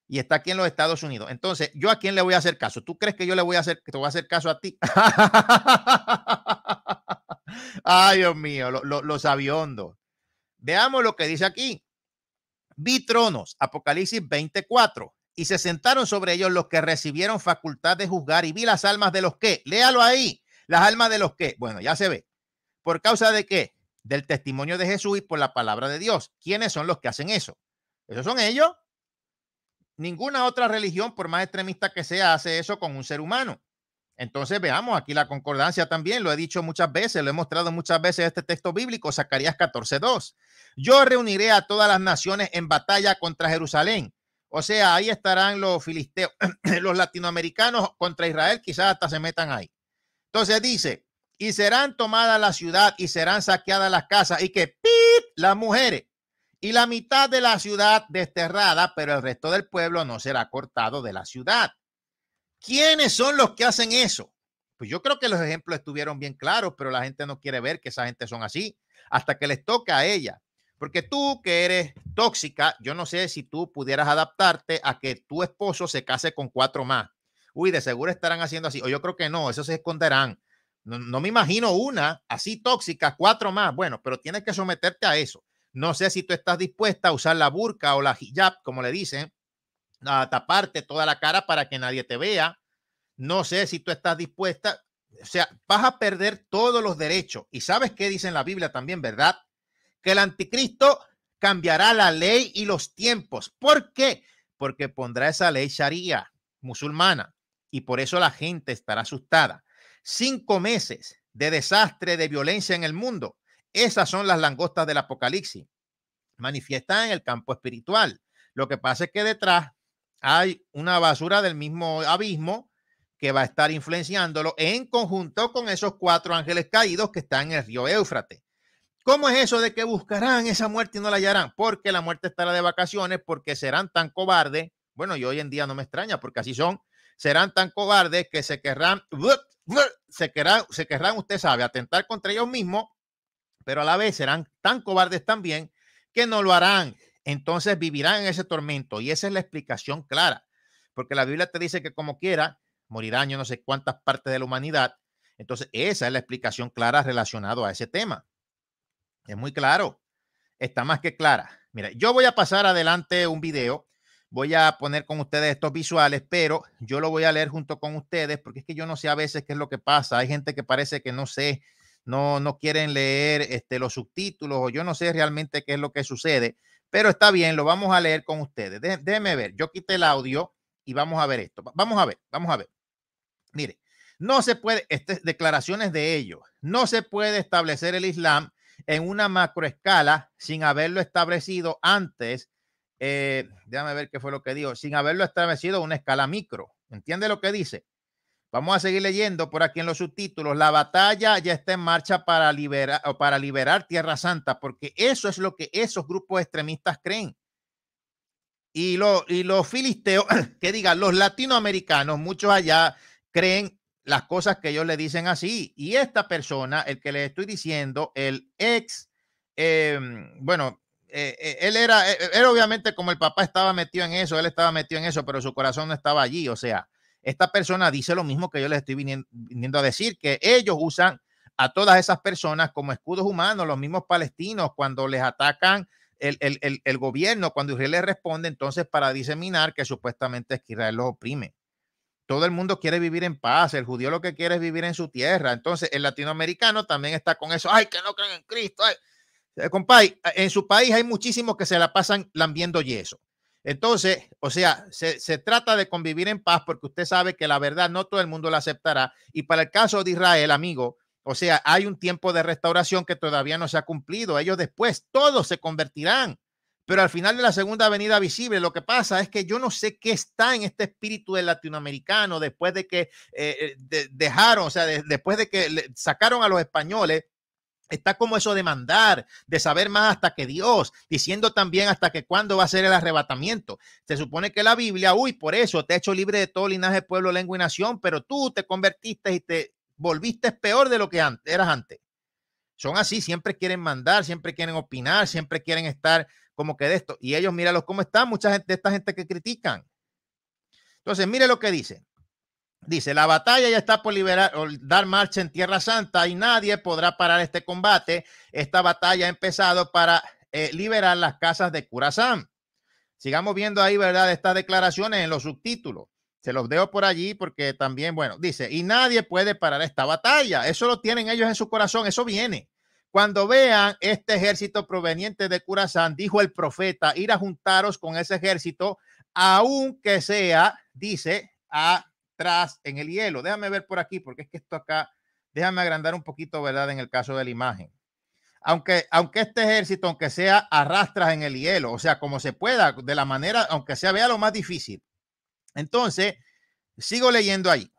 y está aquí en los Estados Unidos. Entonces, ¿yo a quién le voy a hacer caso? ¿Tú crees que yo le voy a hacer, te voy a hacer caso a ti? Ay, Dios mío, los lo, Veamos lo que dice aquí. Vi tronos, Apocalipsis 24, y se sentaron sobre ellos los que recibieron facultad de juzgar, y vi las almas de los que, léalo ahí, las almas de los que, bueno, ya se ve. ¿Por causa de qué? Del testimonio de Jesús y por la palabra de Dios. ¿Quiénes son los que hacen eso? Esos son ellos, Ninguna otra religión, por más extremista que sea, hace eso con un ser humano. Entonces veamos aquí la concordancia también, lo he dicho muchas veces, lo he mostrado muchas veces este texto bíblico, Zacarías 14:2. Yo reuniré a todas las naciones en batalla contra Jerusalén. O sea, ahí estarán los filisteos, los latinoamericanos contra Israel, quizás hasta se metan ahí. Entonces dice, y serán tomadas la ciudad y serán saqueadas las casas y que ¡pip! las mujeres y la mitad de la ciudad desterrada, pero el resto del pueblo no será cortado de la ciudad. ¿Quiénes son los que hacen eso? Pues yo creo que los ejemplos estuvieron bien claros, pero la gente no quiere ver que esa gente son así hasta que les toca a ella. Porque tú que eres tóxica, yo no sé si tú pudieras adaptarte a que tu esposo se case con cuatro más. Uy, de seguro estarán haciendo así. O yo creo que no, eso se esconderán. no me imagino una así tóxica, cuatro más. Bueno, pero tienes que someterte a eso. No sé si tú estás dispuesta a usar la burka o la hijab, como le dicen, a taparte toda la cara para que nadie te vea. No sé si tú estás dispuesta, o sea, vas a perder todos los derechos. Y sabes qué dice en la Biblia también, ¿verdad? Que el anticristo cambiará la ley y los tiempos. ¿Por qué? Porque pondrá esa ley sharia musulmana y por eso la gente estará asustada. Cinco meses de desastre, de violencia en el mundo esas son las langostas del Apocalipsis. Manifiestan en el campo espiritual. Lo que pasa es que detrás hay una basura del mismo abismo que va a estar influenciándolo en conjunto con esos cuatro ángeles caídos que están en el río Éufrates. ¿Cómo es eso de que buscarán esa muerte y no la hallarán? Porque la muerte estará de vacaciones, porque serán tan cobardes. Bueno, yo hoy en día no me extraña, porque así son. Serán tan cobardes que se querrán, se querrán, se querrán, usted sabe, atentar contra ellos mismos pero a la vez serán tan cobardes también que no lo harán. Entonces vivirán en ese tormento. Y esa es la explicación clara, porque la Biblia te dice que como quiera, morirán yo no sé cuántas partes de la humanidad. Entonces, esa es la explicación clara relacionada a ese tema. Es muy claro. Está más que clara. Mira, yo voy a pasar adelante un video. Voy a poner con ustedes estos visuales, pero yo lo voy a leer junto con ustedes porque es que yo no sé a veces qué es lo que pasa. Hay gente que parece que no sé no, no quieren leer este, los subtítulos o yo no sé realmente qué es lo que sucede, pero está bien, lo vamos a leer con ustedes. déjenme ver, yo quité el audio y vamos a ver esto. Vamos a ver, vamos a ver. Mire, no se puede, este declaraciones de ellos, no se puede establecer el Islam en una macroescala sin haberlo establecido antes. Eh, déjame ver qué fue lo que dijo, sin haberlo establecido a una escala micro. ¿Entiende lo que dice? Vamos a seguir leyendo por aquí en los subtítulos. La batalla ya está en marcha para liberar, para liberar Tierra Santa, porque eso es lo que esos grupos extremistas creen. Y, lo, y los filisteos, que digan, los latinoamericanos, muchos allá creen las cosas que ellos le dicen así. Y esta persona, el que les estoy diciendo, el ex, em, bueno, eh, eh, él era, era eh, obviamente como el papá estaba metido en eso, él estaba metido en eso, pero su corazón no estaba allí, o sea esta persona dice lo mismo que yo les estoy viniendo a decir, que ellos usan a todas esas personas como escudos humanos, los mismos palestinos, cuando les atacan el, gobierno, cuando Israel les responde, entonces para diseminar que supuestamente es que Israel los oprime. Todo el mundo quiere vivir en paz, el judío lo que quiere es vivir en su tierra. Entonces el latinoamericano también está con eso, ay, que no creen en Cristo. Ay. Eh, en su país hay muchísimos que se la pasan lambiendo yeso. Entonces, o sea, se, trata de convivir en paz porque usted sabe que la verdad no todo el mundo la aceptará. Y para el caso de Israel, amigo, o sea, hay un tiempo de restauración que todavía no se ha cumplido. Ellos después todos se convertirán. Pero al final de la segunda venida visible, lo que pasa es que yo no sé qué está en este espíritu del latinoamericano después de que eh, eh, dejaron, o sea, después de que sacaron a los españoles Está como eso de mandar, de saber más hasta que Dios, diciendo también hasta que cuándo va a ser el arrebatamiento. Se supone que la Biblia, uy, por eso te he hecho libre de todo linaje, pueblo, lengua y nación, pero tú te convertiste y te volviste peor de lo que antes, eras antes. Son así, siempre quieren mandar, siempre quieren opinar, siempre quieren estar como que de esto. Y ellos, míralos cómo están, mucha gente, esta gente que critican. Entonces, mire lo que dicen. Dice, la batalla ya está por liberar, dar marcha en Tierra Santa y nadie podrá parar este combate. Esta batalla ha empezado para eh, liberar las casas de Curazán. Sigamos viendo ahí, ¿verdad? Estas declaraciones en los subtítulos. Se los dejo por allí porque también, bueno, dice, y nadie puede parar esta batalla. Eso lo tienen ellos en su corazón, eso viene. Cuando vean este ejército proveniente de Curazán, dijo el profeta, ir a juntaros con ese ejército, aunque sea, dice, a atrás en el hielo. Déjame ver por aquí, porque es que esto acá, déjame agrandar un poquito, ¿verdad? En el caso de la imagen. Aunque, aunque este ejército, aunque sea arrastras en el hielo, o sea, como se pueda, de la manera, aunque sea, vea lo más difícil. Entonces, sigo leyendo ahí.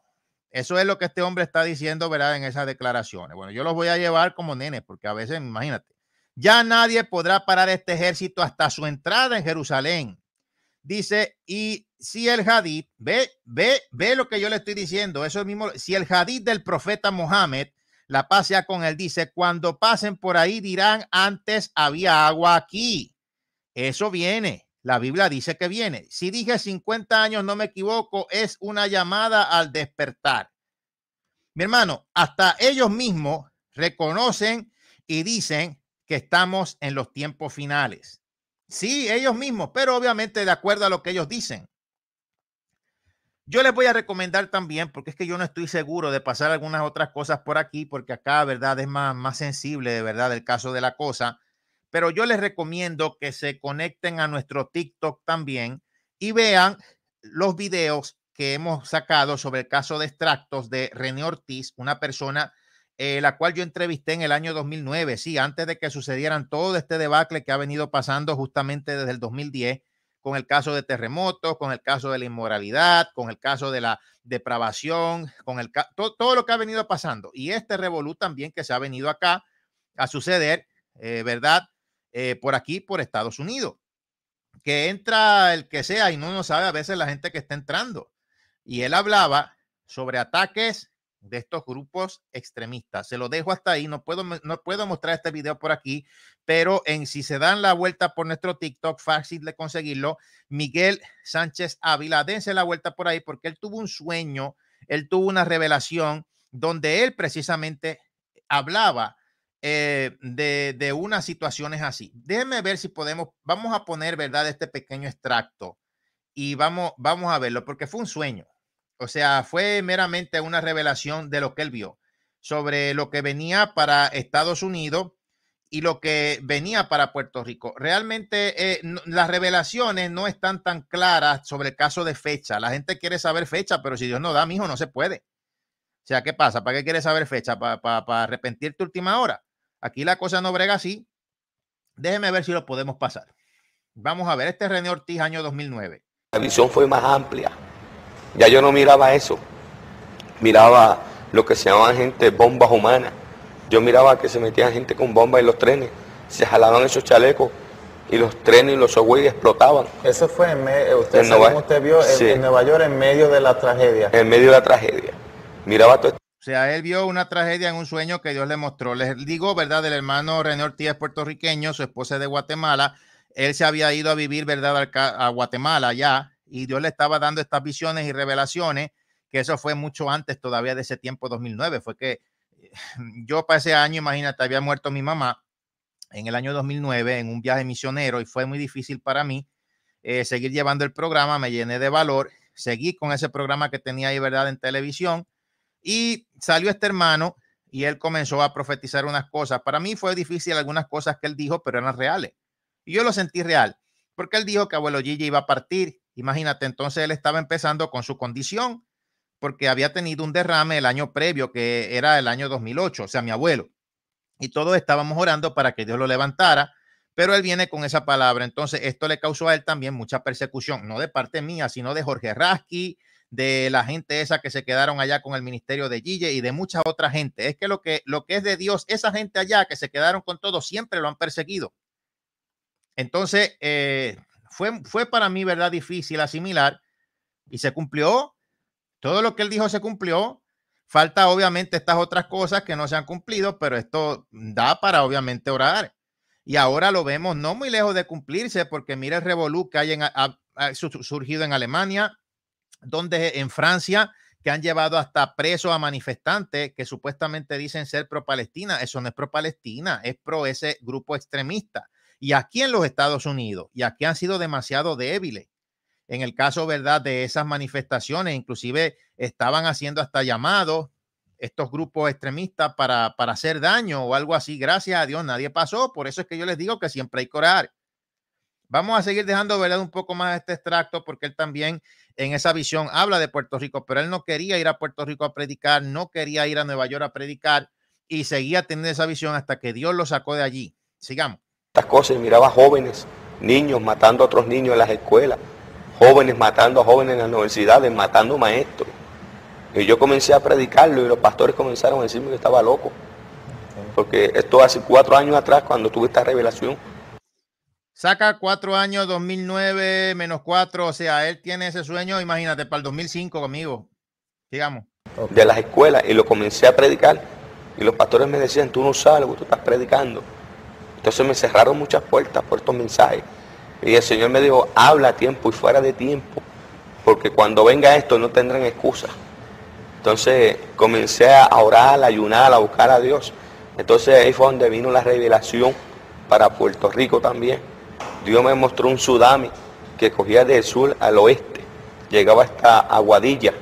Eso es lo que este hombre está diciendo, ¿verdad? En esas declaraciones. Bueno, yo los voy a llevar como nenes, porque a veces, imagínate, ya nadie podrá parar este ejército hasta su entrada en Jerusalén. Dice, y si el hadith, ve, ve, ve lo que yo le estoy diciendo, eso mismo, si el hadith del profeta Mohammed, la paz con él, dice, cuando pasen por ahí dirán, antes había agua aquí. Eso viene, la Biblia dice que viene. Si dije 50 años, no me equivoco, es una llamada al despertar. Mi hermano, hasta ellos mismos reconocen y dicen que estamos en los tiempos finales. Sí, ellos mismos, pero obviamente de acuerdo a lo que ellos dicen. Yo les voy a recomendar también, porque es que yo no estoy seguro de pasar algunas otras cosas por aquí, porque acá, ¿verdad? Es más, más sensible, de verdad, el caso de la cosa. Pero yo les recomiendo que se conecten a nuestro TikTok también y vean los videos que hemos sacado sobre el caso de extractos de René Ortiz, una persona eh, la cual yo entrevisté en el año 2009, sí, antes de que sucedieran todo este debacle que ha venido pasando justamente desde el 2010 con el caso de terremotos, con el caso de la inmoralidad, con el caso de la depravación, con el todo, lo que ha venido pasando. Y este revolú también que se ha venido acá a suceder, eh, ¿verdad? Eh, por aquí, por Estados Unidos. Que entra el que sea y no lo sabe a veces la gente que está entrando. Y él hablaba sobre ataques de estos grupos extremistas. Se lo dejo hasta ahí, no puedo, no puedo mostrar este video por aquí, pero en si se dan la vuelta por nuestro TikTok, fácil de conseguirlo, Miguel Sánchez Ávila, dense la vuelta por ahí porque él tuvo un sueño, él tuvo una revelación donde él precisamente hablaba eh, de, de unas situaciones así. Déjenme ver si podemos, vamos a poner, ¿verdad?, este pequeño extracto y vamos, vamos a verlo porque fue un sueño. O sea, fue meramente una revelación de lo que él vio, sobre lo que venía para Estados Unidos y lo que venía para Puerto Rico. Realmente eh, las revelaciones no están tan claras sobre el caso de fecha. La gente quiere saber fecha, pero si Dios no da, mijo, no se puede. O sea, ¿qué pasa? ¿Para qué quieres saber fecha? ¿Para, para, para arrepentirte última hora? Aquí la cosa no brega así. Déjeme ver si lo podemos pasar. Vamos a ver, este René Ortiz, año 2009. La visión fue más amplia ya yo no miraba eso. Miraba lo que se llamaban gente bombas humanas. Yo miraba que se metía gente con bombas en los trenes. Se jalaban esos chalecos y los trenes y los subway explotaban. Eso fue en, eh, usted, en Nueva, en, Nueva York en medio de la tragedia. En medio de la tragedia. Miraba todo O sea, él vio una tragedia en un sueño que Dios le mostró. Les digo, ¿verdad? Del hermano René Ortiz puertorriqueño, su esposa es de Guatemala. Él se había ido a vivir, ¿verdad? A Guatemala ya y Dios le estaba dando estas visiones y revelaciones, que eso fue mucho antes todavía de ese tiempo 2009, fue que eh, yo para ese año, imagínate, había muerto mi mamá en el año 2009 en un viaje misionero y fue muy difícil para mí eh, seguir llevando el programa, me llené de valor, seguí con ese programa que tenía ahí, ¿verdad?, en televisión y salió este hermano y él comenzó a profetizar unas cosas. Para mí fue difícil algunas cosas que él dijo, pero eran reales. Y yo lo sentí real, porque él dijo que abuelo Gigi iba a partir, Imagínate, entonces él estaba empezando con su condición porque había tenido un derrame el año previo, que era el año 2008, o sea, mi abuelo. Y todos estábamos orando para que Dios lo levantara, pero él viene con esa palabra. Entonces, esto le causó a él también mucha persecución, no de parte mía, sino de Jorge Rasky, de la gente esa que se quedaron allá con el ministerio de Gille y de mucha otra gente. Es que lo que, lo que es de Dios, esa gente allá que se quedaron con todo, siempre lo han perseguido. Entonces, eh, fue, para mí, ¿verdad? Difícil asimilar y se cumplió. Todo lo que él dijo se cumplió. Falta obviamente estas otras cosas que no se han cumplido, pero esto da para obviamente orar. Y ahora lo vemos no muy lejos de cumplirse, porque mira el revolú que surgido en Alemania, donde en Francia, que han llevado hasta preso a manifestantes que supuestamente dicen ser pro-Palestina. Eso no es pro-Palestina, es pro ese grupo extremista y aquí en los Estados Unidos, y aquí han sido demasiado débiles. En el caso, ¿verdad?, de esas manifestaciones, inclusive estaban haciendo hasta llamados estos grupos extremistas para, hacer daño o algo así. Gracias a Dios, nadie pasó. Por eso es que yo les digo que siempre hay que Vamos a seguir dejando, ¿verdad?, un poco más este extracto porque él también en esa visión habla de Puerto Rico, pero él no quería ir a Puerto Rico a predicar, no quería ir a Nueva York a predicar y seguía teniendo esa visión hasta que Dios lo sacó de allí. Sigamos estas cosas miraba jóvenes, niños matando a otros niños en las escuelas, jóvenes matando a jóvenes en las universidades, matando maestros. Y yo comencé a predicarlo y los pastores comenzaron a decirme que estaba loco. Porque esto hace cuatro años atrás cuando tuve esta revelación. Saca cuatro años, 2009 menos cuatro, o sea, él tiene ese sueño, imagínate, para el 2005 conmigo, digamos. De las escuelas y lo comencé a predicar y los pastores me decían, tú no sabes lo que tú estás predicando. Entonces me cerraron muchas puertas por estos mensajes. Y el Señor me dijo, habla a tiempo y fuera de tiempo, porque cuando venga esto no tendrán excusa. Entonces comencé a orar, a ayunar, a buscar a Dios. Entonces ahí fue donde vino la revelación para Puerto Rico también. Dios me mostró un tsunami que cogía del sur al oeste, llegaba hasta Aguadilla.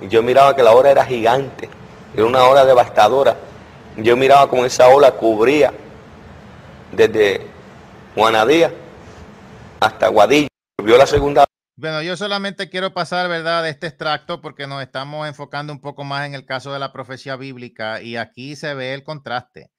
Y yo miraba que la hora era gigante, era una hora devastadora. Yo miraba como esa ola cubría desde Juanadía hasta Guadillo. Vio la segunda. Bueno, yo solamente quiero pasar, ¿verdad?, de este extracto porque nos estamos enfocando un poco más en el caso de la profecía bíblica y aquí se ve el contraste.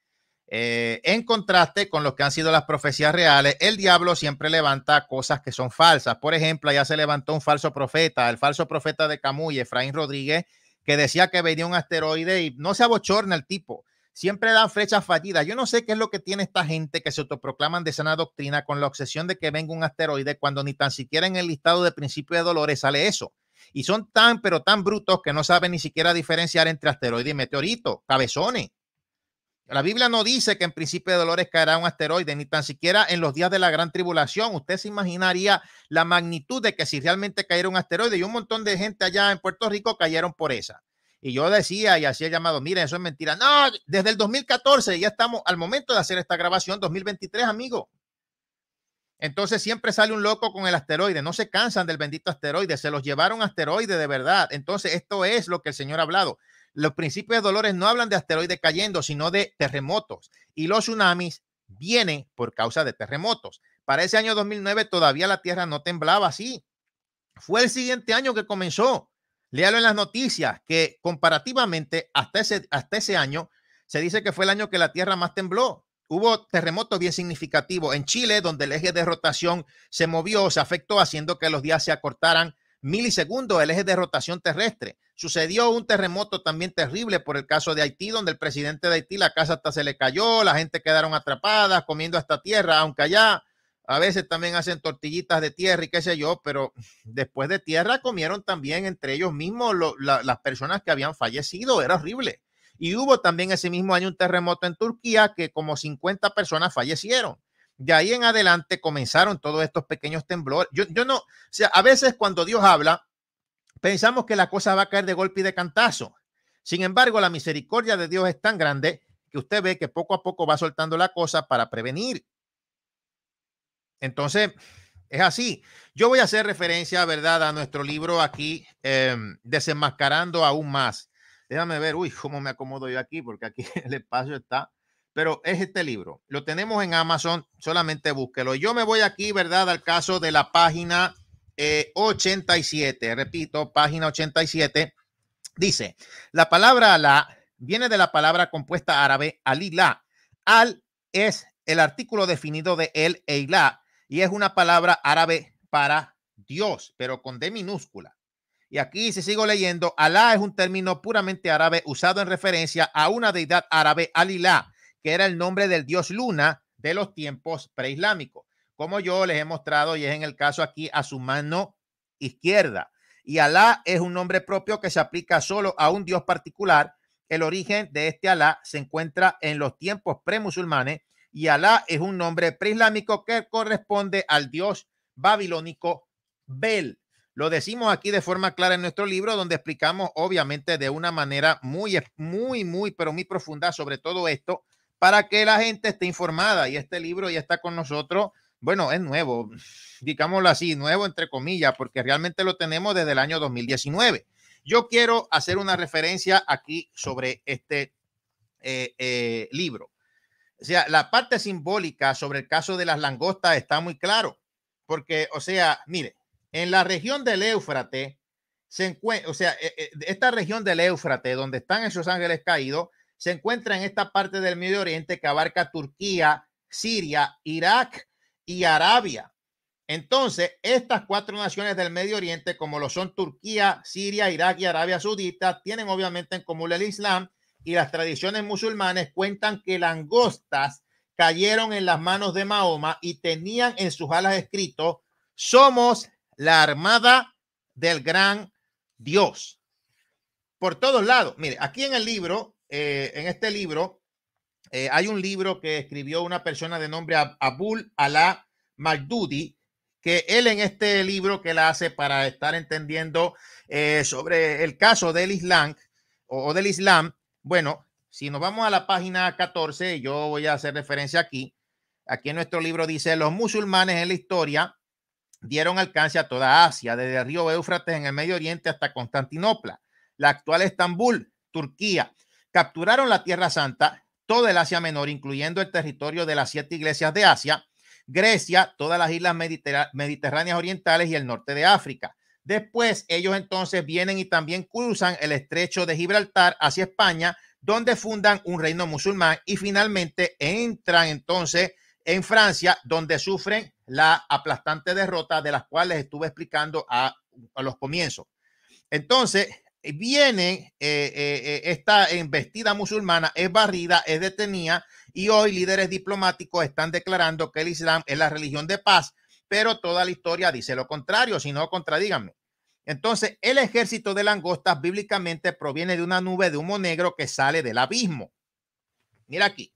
Eh, en contraste con lo que han sido las profecías reales, el diablo siempre levanta cosas que son falsas. Por ejemplo, ya se levantó un falso profeta, el falso profeta de Camuy, Efraín Rodríguez, que decía que venía un asteroide y no se abochorna el tipo. Siempre dan flechas fallidas. Yo no sé qué es lo que tiene esta gente que se autoproclaman de sana doctrina con la obsesión de que venga un asteroide cuando ni tan siquiera en el listado de principio de dolores sale eso. Y son tan, pero tan brutos que no saben ni siquiera diferenciar entre asteroide y meteorito, cabezones. La Biblia no dice que en principio de dolores caerá un asteroide, ni tan siquiera en los días de la gran tribulación. Usted se imaginaría la magnitud de que si realmente cayera un asteroide y un montón de gente allá en Puerto Rico cayeron por esa. Y yo decía y hacía llamado, miren, eso es mentira. No, desde el 2014 ya estamos al momento de hacer esta grabación, 2023, amigo. Entonces siempre sale un loco con el asteroide, no se cansan del bendito asteroide, se los llevaron asteroide de verdad. Entonces esto es lo que el Señor ha hablado. Los principios de dolores no hablan de asteroides cayendo, sino de terremotos. Y los tsunamis vienen por causa de terremotos. Para ese año 2009 todavía la Tierra no temblaba así. Fue el siguiente año que comenzó Léalo en las noticias, que comparativamente hasta ese, hasta ese año, se dice que fue el año que la Tierra más tembló. Hubo terremotos bien significativos en Chile, donde el eje de rotación se movió, se afectó, haciendo que los días se acortaran milisegundos, el eje de rotación terrestre. Sucedió un terremoto también terrible por el caso de Haití, donde el presidente de Haití, la casa hasta se le cayó, la gente quedaron atrapadas comiendo esta tierra, aunque allá a veces también hacen tortillitas de tierra y qué sé yo, pero después de tierra comieron también entre ellos mismos las personas que habían fallecido. Era horrible. Y hubo también ese mismo año un terremoto en Turquía que como 50 personas fallecieron. De ahí en adelante comenzaron todos estos pequeños temblores. Yo, no, o a veces cuando Dios habla, pensamos que la cosa va a caer de golpe y de cantazo. Sin embargo, la misericordia de Dios es tan grande que usted ve que poco a poco va soltando la cosa para prevenir entonces, es así. Yo voy a hacer referencia, ¿verdad?, a nuestro libro aquí, em, desenmascarando aún más. Déjame ver, uy, cómo me acomodo yo aquí, porque aquí el espacio está. Pero es este libro. Lo tenemos en Amazon, solamente búsquelo. Yo me voy aquí, ¿verdad?, al caso de la página 87. Eh, Repito, página 87. Dice, la palabra la viene de la palabra compuesta árabe alilá. Al es el artículo definido de el e y es una palabra árabe para Dios, pero con D minúscula. Y aquí, si sigo leyendo, Alá es un término puramente árabe usado en referencia a una deidad árabe, Alilá, que era el nombre del dios Luna de los tiempos preislámicos. Como yo les he mostrado, y es en el caso aquí a su mano izquierda. Y Alá es un nombre propio que se aplica solo a un dios particular. El origen de este Alá se encuentra en los tiempos premusulmanes y Alá es un nombre preislámico que corresponde al dios babilónico Bel. Lo decimos aquí de forma clara en nuestro libro, donde explicamos obviamente de una manera muy, muy, muy, pero muy profunda sobre todo esto, para que la gente esté informada. Y este libro ya está con nosotros. Bueno, es nuevo, digámoslo así, nuevo entre comillas, porque realmente lo tenemos desde el año 2019. Yo quiero hacer una referencia aquí sobre este eh, eh, libro. O sea, la parte simbólica sobre el caso de las langostas está muy claro, porque, o sea, mire, en la región del Éufrate se encuentra, o sea, eh, eh, esta región del Éufrate, donde están esos ángeles caídos, se encuentra en esta parte del Medio Oriente que abarca Turquía, Siria, Irak y Arabia. Entonces, estas cuatro naciones del Medio Oriente, como lo son Turquía, Siria, Irak y Arabia Saudita, tienen obviamente en común el Islam y las tradiciones musulmanes cuentan que langostas cayeron en las manos de Mahoma y tenían en sus alas escrito, somos la armada del gran Dios. Por todos lados. Mire, aquí en el libro, eh, en este libro, eh, hay un libro que escribió una persona de nombre Abul Ala Maldudi, que él en este libro que la hace para estar entendiendo eh, sobre el caso del Islam o del Islam, bueno, si nos vamos a la página 14, yo voy a hacer referencia aquí. Aquí en nuestro libro dice, los musulmanes en la historia dieron alcance a toda Asia, desde el río Éufrates en el Medio Oriente hasta Constantinopla, la actual Estambul, Turquía. Capturaron la Tierra Santa, toda el Asia Menor, incluyendo el territorio de las siete iglesias de Asia, Grecia, todas las islas mediterráneas orientales y el norte de África. Después ellos entonces vienen y también cruzan el estrecho de Gibraltar hacia España, donde fundan un reino musulmán y finalmente entran entonces en Francia, donde sufren la aplastante derrota de las cuales estuve explicando a, los comienzos. Entonces, eh, viene eh, eh, esta embestida musulmana, es barrida, es detenida y hoy líderes diplomáticos están declarando que el Islam es la religión de paz, pero toda la historia dice lo contrario, si no, contradíganme. Entonces, el ejército de langostas bíblicamente proviene de una nube de humo negro que sale del abismo. Mira aquí,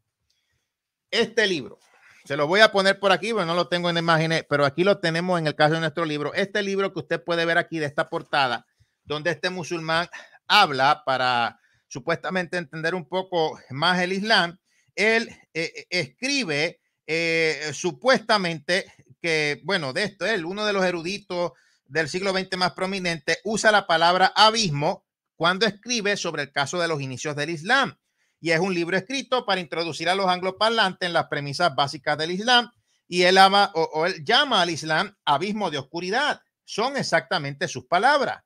este libro, se lo voy a poner por aquí, bueno, no lo tengo en imágenes, pero aquí lo tenemos en el caso de nuestro libro. Este libro que usted puede ver aquí de esta portada, donde este musulmán habla para supuestamente entender un poco más el Islam, él eh, eh, escribe eh, supuestamente que, bueno, de esto, él, uno de los eruditos del siglo XX más prominente usa la palabra abismo cuando escribe sobre el caso de los inicios del Islam. Y es un libro escrito para introducir a los angloparlantes en las premisas básicas del Islam. Y él, o, llama al Islam abismo de oscuridad. Son exactamente sus palabras.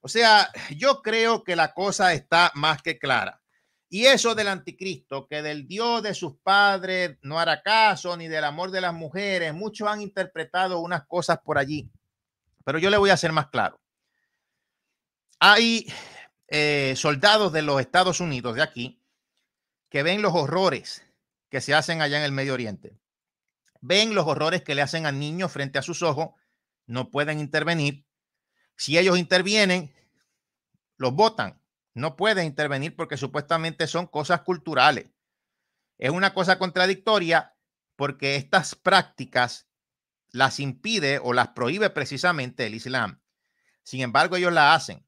O sea, yo creo que la cosa está más que clara. Y eso del anticristo, que del Dios de sus padres no hará caso, ni del amor de las mujeres, muchos han interpretado unas cosas por allí. Pero yo le voy a hacer más claro. Hay eh, soldados de los Estados Unidos de aquí que ven los horrores que se hacen allá en el Medio Oriente. Ven los horrores que le hacen a niños frente a sus ojos. No pueden intervenir. Si ellos intervienen, los votan. No pueden intervenir porque supuestamente son cosas culturales. Es una cosa contradictoria porque estas prácticas las impide o las prohíbe precisamente el Islam. Sin embargo, ellos la hacen.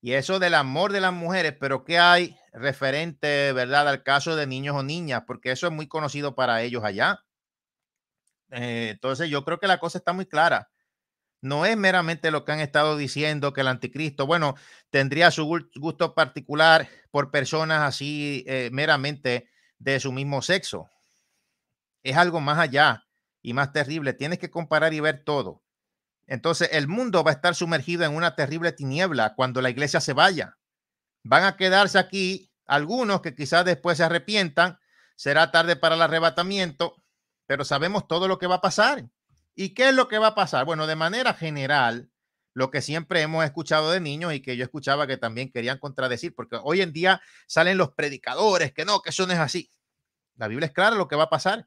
Y eso del amor de las mujeres, pero ¿qué hay referente, verdad, al caso de niños o niñas? Porque eso es muy conocido para ellos allá. Eh, entonces, yo creo que la cosa está muy clara. No es meramente lo que han estado diciendo que el anticristo, bueno, tendría su gusto particular por personas así eh, meramente de su mismo sexo. Es algo más allá y más terrible. Tienes que comparar y ver todo. Entonces el mundo va a estar sumergido en una terrible tiniebla cuando la iglesia se vaya. Van a quedarse aquí algunos que quizás después se arrepientan. Será tarde para el arrebatamiento, pero sabemos todo lo que va a pasar. ¿Y qué es lo que va a pasar? Bueno, de manera general, lo que siempre hemos escuchado de niños y que yo escuchaba que también querían contradecir, porque hoy en día salen los predicadores que no, que eso no es así. La Biblia es clara lo que va a pasar.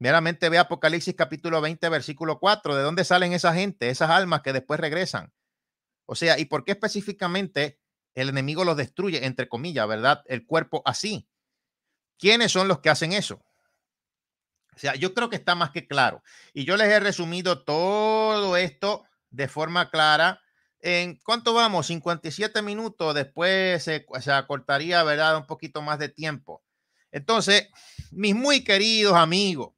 Meramente ve Apocalipsis capítulo 20, versículo 4. ¿De dónde salen esa gente, esas almas que después regresan? O sea, ¿y por qué específicamente el enemigo los destruye, entre comillas, ¿verdad? El cuerpo así. ¿Quiénes son los que hacen eso? O sea, yo creo que está más que claro. Y yo les he resumido todo esto de forma clara. ¿En cuánto vamos? 57 minutos. Después se, se acortaría, ¿verdad? Un poquito más de tiempo. Entonces, mis muy queridos amigos,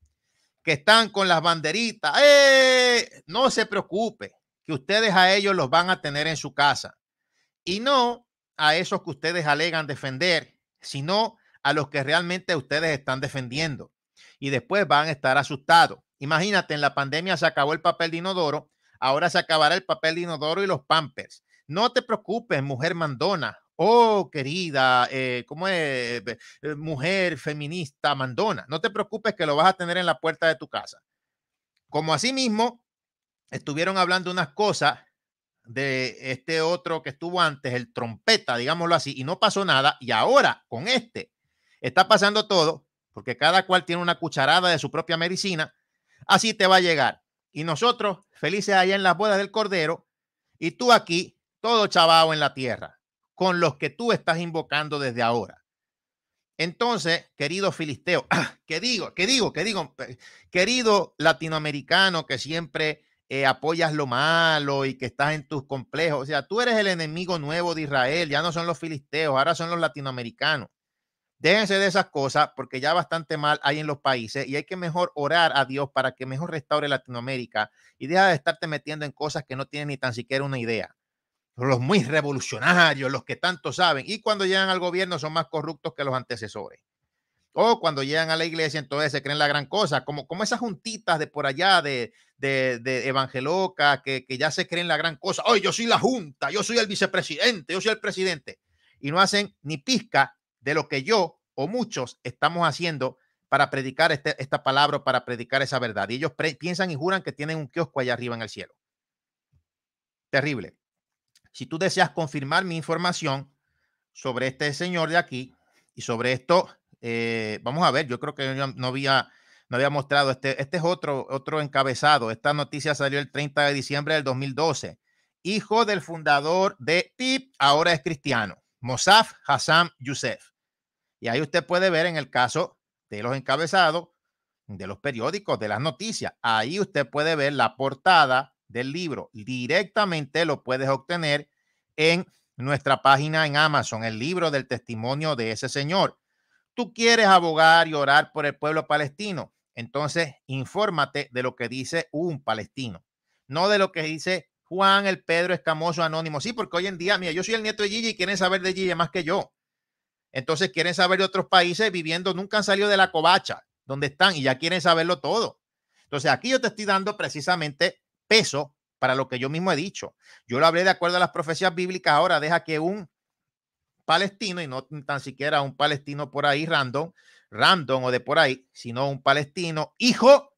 que están con las banderitas, ¡eh! no se preocupe, que ustedes a ellos los van a tener en su casa. Y no a esos que ustedes alegan defender, sino a los que realmente ustedes están defendiendo. Y después van a estar asustados. Imagínate, en la pandemia se acabó el papel de inodoro, ahora se acabará el papel de inodoro y los pampers. No te preocupes, mujer mandona oh querida, eh, ¿cómo es? Eh, mujer feminista mandona, no te preocupes que lo vas a tener en la puerta de tu casa. Como asimismo, estuvieron hablando unas cosas de este otro que estuvo antes, el trompeta, digámoslo así, y no pasó nada, y ahora con este está pasando todo, porque cada cual tiene una cucharada de su propia medicina, así te va a llegar. Y nosotros, felices allá en las bodas del Cordero, y tú aquí, todo chavao en la tierra con los que tú estás invocando desde ahora. Entonces, querido filisteo, ¿qué digo? ¿Qué digo? ¿Qué digo? Eh, querido latinoamericano que siempre eh, apoyas lo malo y que estás en tus complejos. O sea, tú eres el enemigo nuevo de Israel, ya no son los filisteos, ahora son los latinoamericanos. Déjense de esas cosas porque ya bastante mal hay en los países y hay que mejor orar a Dios para que mejor restaure Latinoamérica y deja de estarte metiendo en cosas que no tienes ni tan siquiera una idea los muy revolucionarios, los que tanto saben, y cuando llegan al gobierno son más corruptos que los antecesores. O cuando llegan a la iglesia, entonces se creen la gran cosa, como, como esas juntitas de por allá de, de, que, ya se creen la gran cosa. Hoy yo soy la junta, yo soy el vicepresidente, yo soy el presidente. Y no hacen ni pizca de lo que yo o muchos estamos haciendo para predicar este, esta palabra, para predicar esa verdad. Y ellos piensan y juran que tienen un kiosco allá arriba en el cielo. Terrible. Si tú deseas confirmar mi información sobre este señor de aquí y sobre esto, eh, vamos a ver, yo creo que no había, no había mostrado, este, este es otro, otro encabezado. Esta noticia salió el 30 de diciembre del 2012. Hijo del fundador de PIP, ahora es cristiano, Mossaf Hassan Youssef. Y ahí usted puede ver en el caso de los encabezados, de los periódicos, de las noticias. Ahí usted puede ver la portada del libro. Directamente lo puedes obtener en nuestra página en Amazon, el libro del testimonio de ese señor. Tú quieres abogar y orar por el pueblo palestino, entonces infórmate de lo que dice un palestino, no de lo que dice Juan el Pedro Escamoso Anónimo. Sí, porque hoy en día, mira, yo soy el nieto de Gigi y quieren saber de Gigi más que yo. Entonces quieren saber de otros países viviendo, nunca han salido de la covacha, donde están y ya quieren saberlo todo. Entonces aquí yo te estoy dando precisamente peso para lo que yo mismo he dicho. Yo lo hablé de acuerdo a las profecías bíblicas. Ahora deja que un palestino, y no tan siquiera un palestino por ahí random, random o de por ahí, sino un palestino, hijo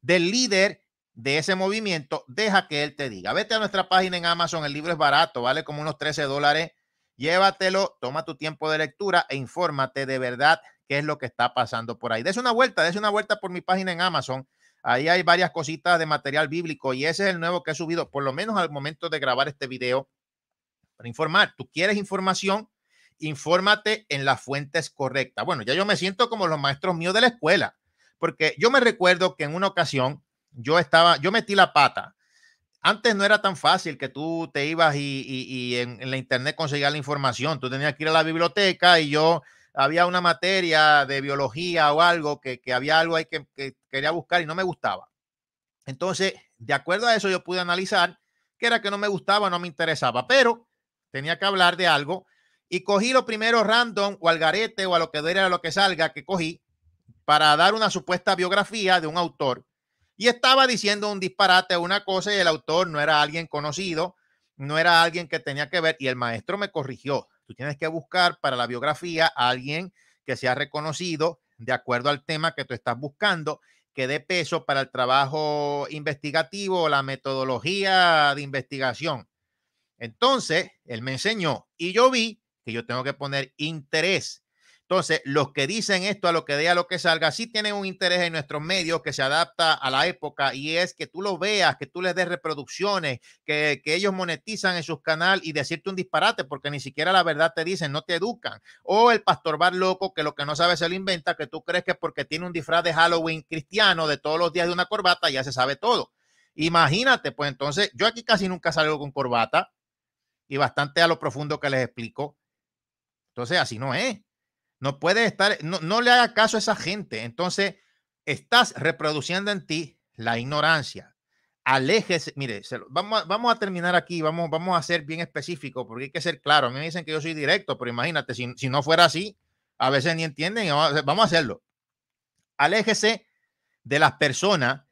del líder de ese movimiento, deja que él te diga. Vete a nuestra página en Amazon, el libro es barato, vale como unos 13 dólares. Llévatelo, toma tu tiempo de lectura e infórmate de verdad qué es lo que está pasando por ahí. Des una vuelta, des una vuelta por mi página en Amazon Ahí hay varias cositas de material bíblico y ese es el nuevo que he subido, por lo menos al momento de grabar este video, para informar. Tú quieres información, infórmate en las fuentes correctas. Bueno, ya yo me siento como los maestros míos de la escuela, porque yo me recuerdo que en una ocasión yo estaba, yo metí la pata. Antes no era tan fácil que tú te ibas y, en, en, la internet conseguías la información. Tú tenías que ir a la biblioteca y yo había una materia de biología o algo que, que había algo ahí que, quería buscar y no me gustaba. Entonces, de acuerdo a eso, yo pude analizar que era que no me gustaba, no me interesaba, pero tenía que hablar de algo y cogí lo primero random o al garete o a lo que diera lo que salga que cogí para dar una supuesta biografía de un autor y estaba diciendo un disparate, una cosa y el autor no era alguien conocido, no era alguien que tenía que ver y el maestro me corrigió. Tú tienes que buscar para la biografía a alguien que sea reconocido de acuerdo al tema que tú estás buscando, que dé peso para el trabajo investigativo, o la metodología de investigación. Entonces, él me enseñó y yo vi que yo tengo que poner interés entonces, los que dicen esto a lo que dé a lo que salga, sí tienen un interés en nuestros medios que se adapta a la época y es que tú lo veas, que tú les des reproducciones, que, ellos monetizan en sus canales y decirte un disparate porque ni siquiera la verdad te dicen, no te educan. O el pastor bar loco que lo que no sabe se lo inventa, que tú crees que porque tiene un disfraz de Halloween cristiano de todos los días de una corbata ya se sabe todo. Imagínate, pues entonces yo aquí casi nunca salgo con corbata y bastante a lo profundo que les explico. Entonces, así no es. No puede estar, no, le haga caso a esa gente. Entonces, estás reproduciendo en ti la ignorancia. Aléjese, mire, vamos, a, vamos a terminar aquí, vamos, vamos a ser bien específicos, porque hay que ser claro. A mí me dicen que yo soy directo, pero imagínate, si, no fuera así, a veces ni entienden, vamos a hacerlo. Aléjese de las personas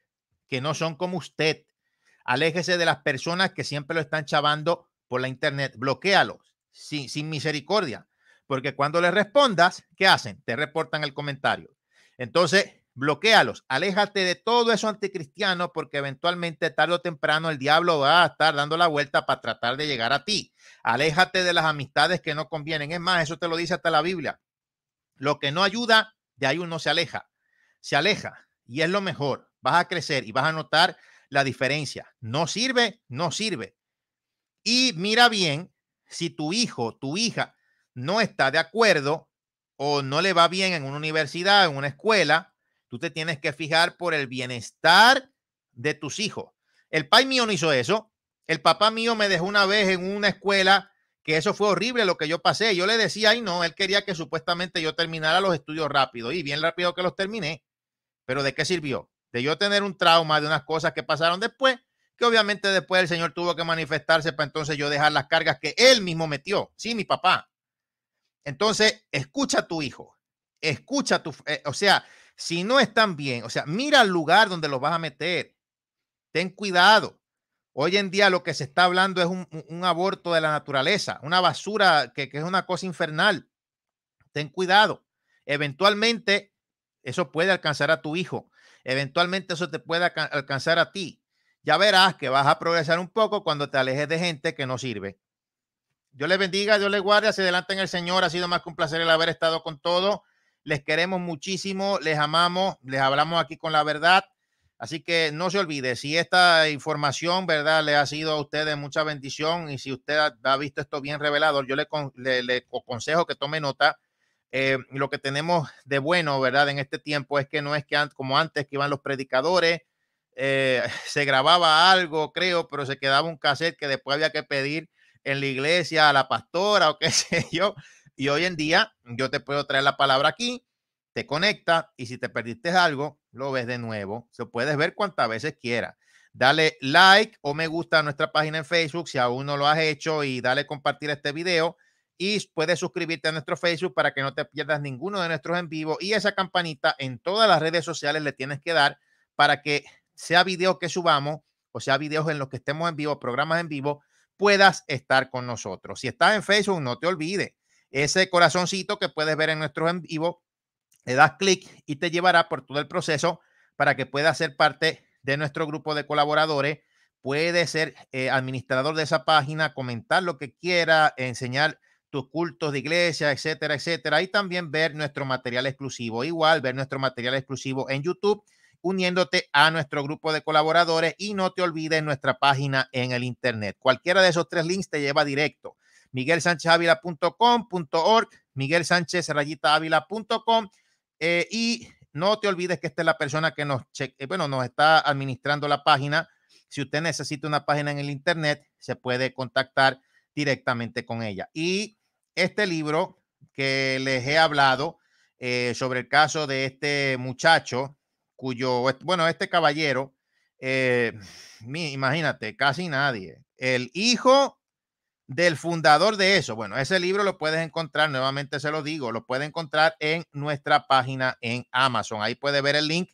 que no son como usted. Aléjese de las personas que siempre lo están chavando por la internet. Bloquéalos sin misericordia porque cuando le respondas, ¿qué hacen? Te reportan el comentario. Entonces, bloquealos, aléjate de todo eso anticristiano, porque eventualmente tarde o temprano el diablo va a estar dando la vuelta para tratar de llegar a ti. Aléjate de las amistades que no convienen. Es más, eso te lo dice hasta la Biblia. Lo que no ayuda, de ahí uno se aleja. Se aleja y es lo mejor. Vas a crecer y vas a notar la diferencia. No sirve, no sirve. Y mira bien, si tu hijo, tu hija, no está de acuerdo o no le va bien en una universidad, en una escuela, tú te tienes que fijar por el bienestar de tus hijos. El pai mío no hizo eso. El papá mío me dejó una vez en una escuela que eso fue horrible lo que yo pasé. Yo le decía, ay no, él quería que supuestamente yo terminara los estudios rápido y bien rápido que los terminé. Pero ¿de qué sirvió? De yo tener un trauma de unas cosas que pasaron después, que obviamente después el Señor tuvo que manifestarse para entonces yo dejar las cargas que él mismo metió. Sí, mi papá. Entonces, escucha a tu hijo, escucha a tu, eh, o sea, si no están bien, o sea, mira el lugar donde los vas a meter. Ten cuidado. Hoy en día lo que se está hablando es un, aborto de la naturaleza, una basura que, que es una cosa infernal. Ten cuidado. Eventualmente eso puede alcanzar a tu hijo. Eventualmente eso te puede alcanzar a ti. Ya verás que vas a progresar un poco cuando te alejes de gente que no sirve. Dios les bendiga, Dios les guarde, se adelante en el Señor. Ha sido más que un placer el haber estado con todos. Les queremos muchísimo, les amamos, les hablamos aquí con la verdad. Así que no se olvide, si esta información, ¿verdad?, le ha sido a ustedes mucha bendición y si usted ha, visto esto bien revelado, yo le, le, le aconsejo que tome nota. Eh, lo que tenemos de bueno, ¿verdad?, en este tiempo es que no es que como antes que iban los predicadores, eh, se grababa algo, creo, pero se quedaba un cassette que después había que pedir en la iglesia a la pastora o qué sé yo. Y hoy en día yo te puedo traer la palabra aquí, te conecta y si te perdiste algo, lo ves de nuevo. Se puedes ver cuantas veces quieras. Dale like o me gusta a nuestra página en Facebook si aún no lo has hecho y dale compartir este video y puedes suscribirte a nuestro Facebook para que no te pierdas ninguno de nuestros en vivo y esa campanita en todas las redes sociales le tienes que dar para que sea video que subamos o sea videos en los que estemos en vivo, programas en vivo, puedas estar con nosotros. Si estás en Facebook, no te olvides ese corazoncito que puedes ver en nuestro en vivo, le das clic y te llevará por todo el proceso para que puedas ser parte de nuestro grupo de colaboradores. Puedes ser eh, administrador de esa página, comentar lo que quiera, enseñar tus cultos de iglesia, etcétera, etcétera. Y también ver nuestro material exclusivo. Igual, ver nuestro material exclusivo en YouTube uniéndote a nuestro grupo de colaboradores y no te olvides nuestra página en el Internet. Cualquiera de esos tres links te lleva directo. miguel Ávila.com.org, Miguel Sánchez eh, y no te olvides que esta es la persona que nos, eh, bueno, nos está administrando la página. Si usted necesita una página en el Internet, se puede contactar directamente con ella. Y este libro que les he hablado eh, sobre el caso de este muchacho cuyo, bueno, este caballero, eh, imagínate, casi nadie, el hijo del fundador de eso. Bueno, ese libro lo puedes encontrar, nuevamente se lo digo, lo puedes encontrar en nuestra página en Amazon. Ahí puedes ver el link.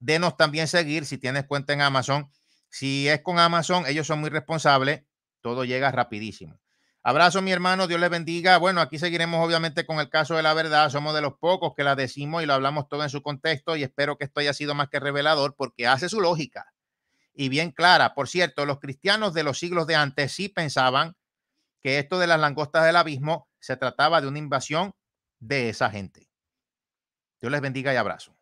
Denos también seguir si tienes cuenta en Amazon. Si es con Amazon, ellos son muy responsables, todo llega rapidísimo. Abrazo, mi hermano, Dios les bendiga. Bueno, aquí seguiremos obviamente con el caso de la verdad. Somos de los pocos que la decimos y lo hablamos todo en su contexto y espero que esto haya sido más que revelador porque hace su lógica y bien clara. Por cierto, los cristianos de los siglos de antes sí pensaban que esto de las langostas del abismo se trataba de una invasión de esa gente. Dios les bendiga y abrazo.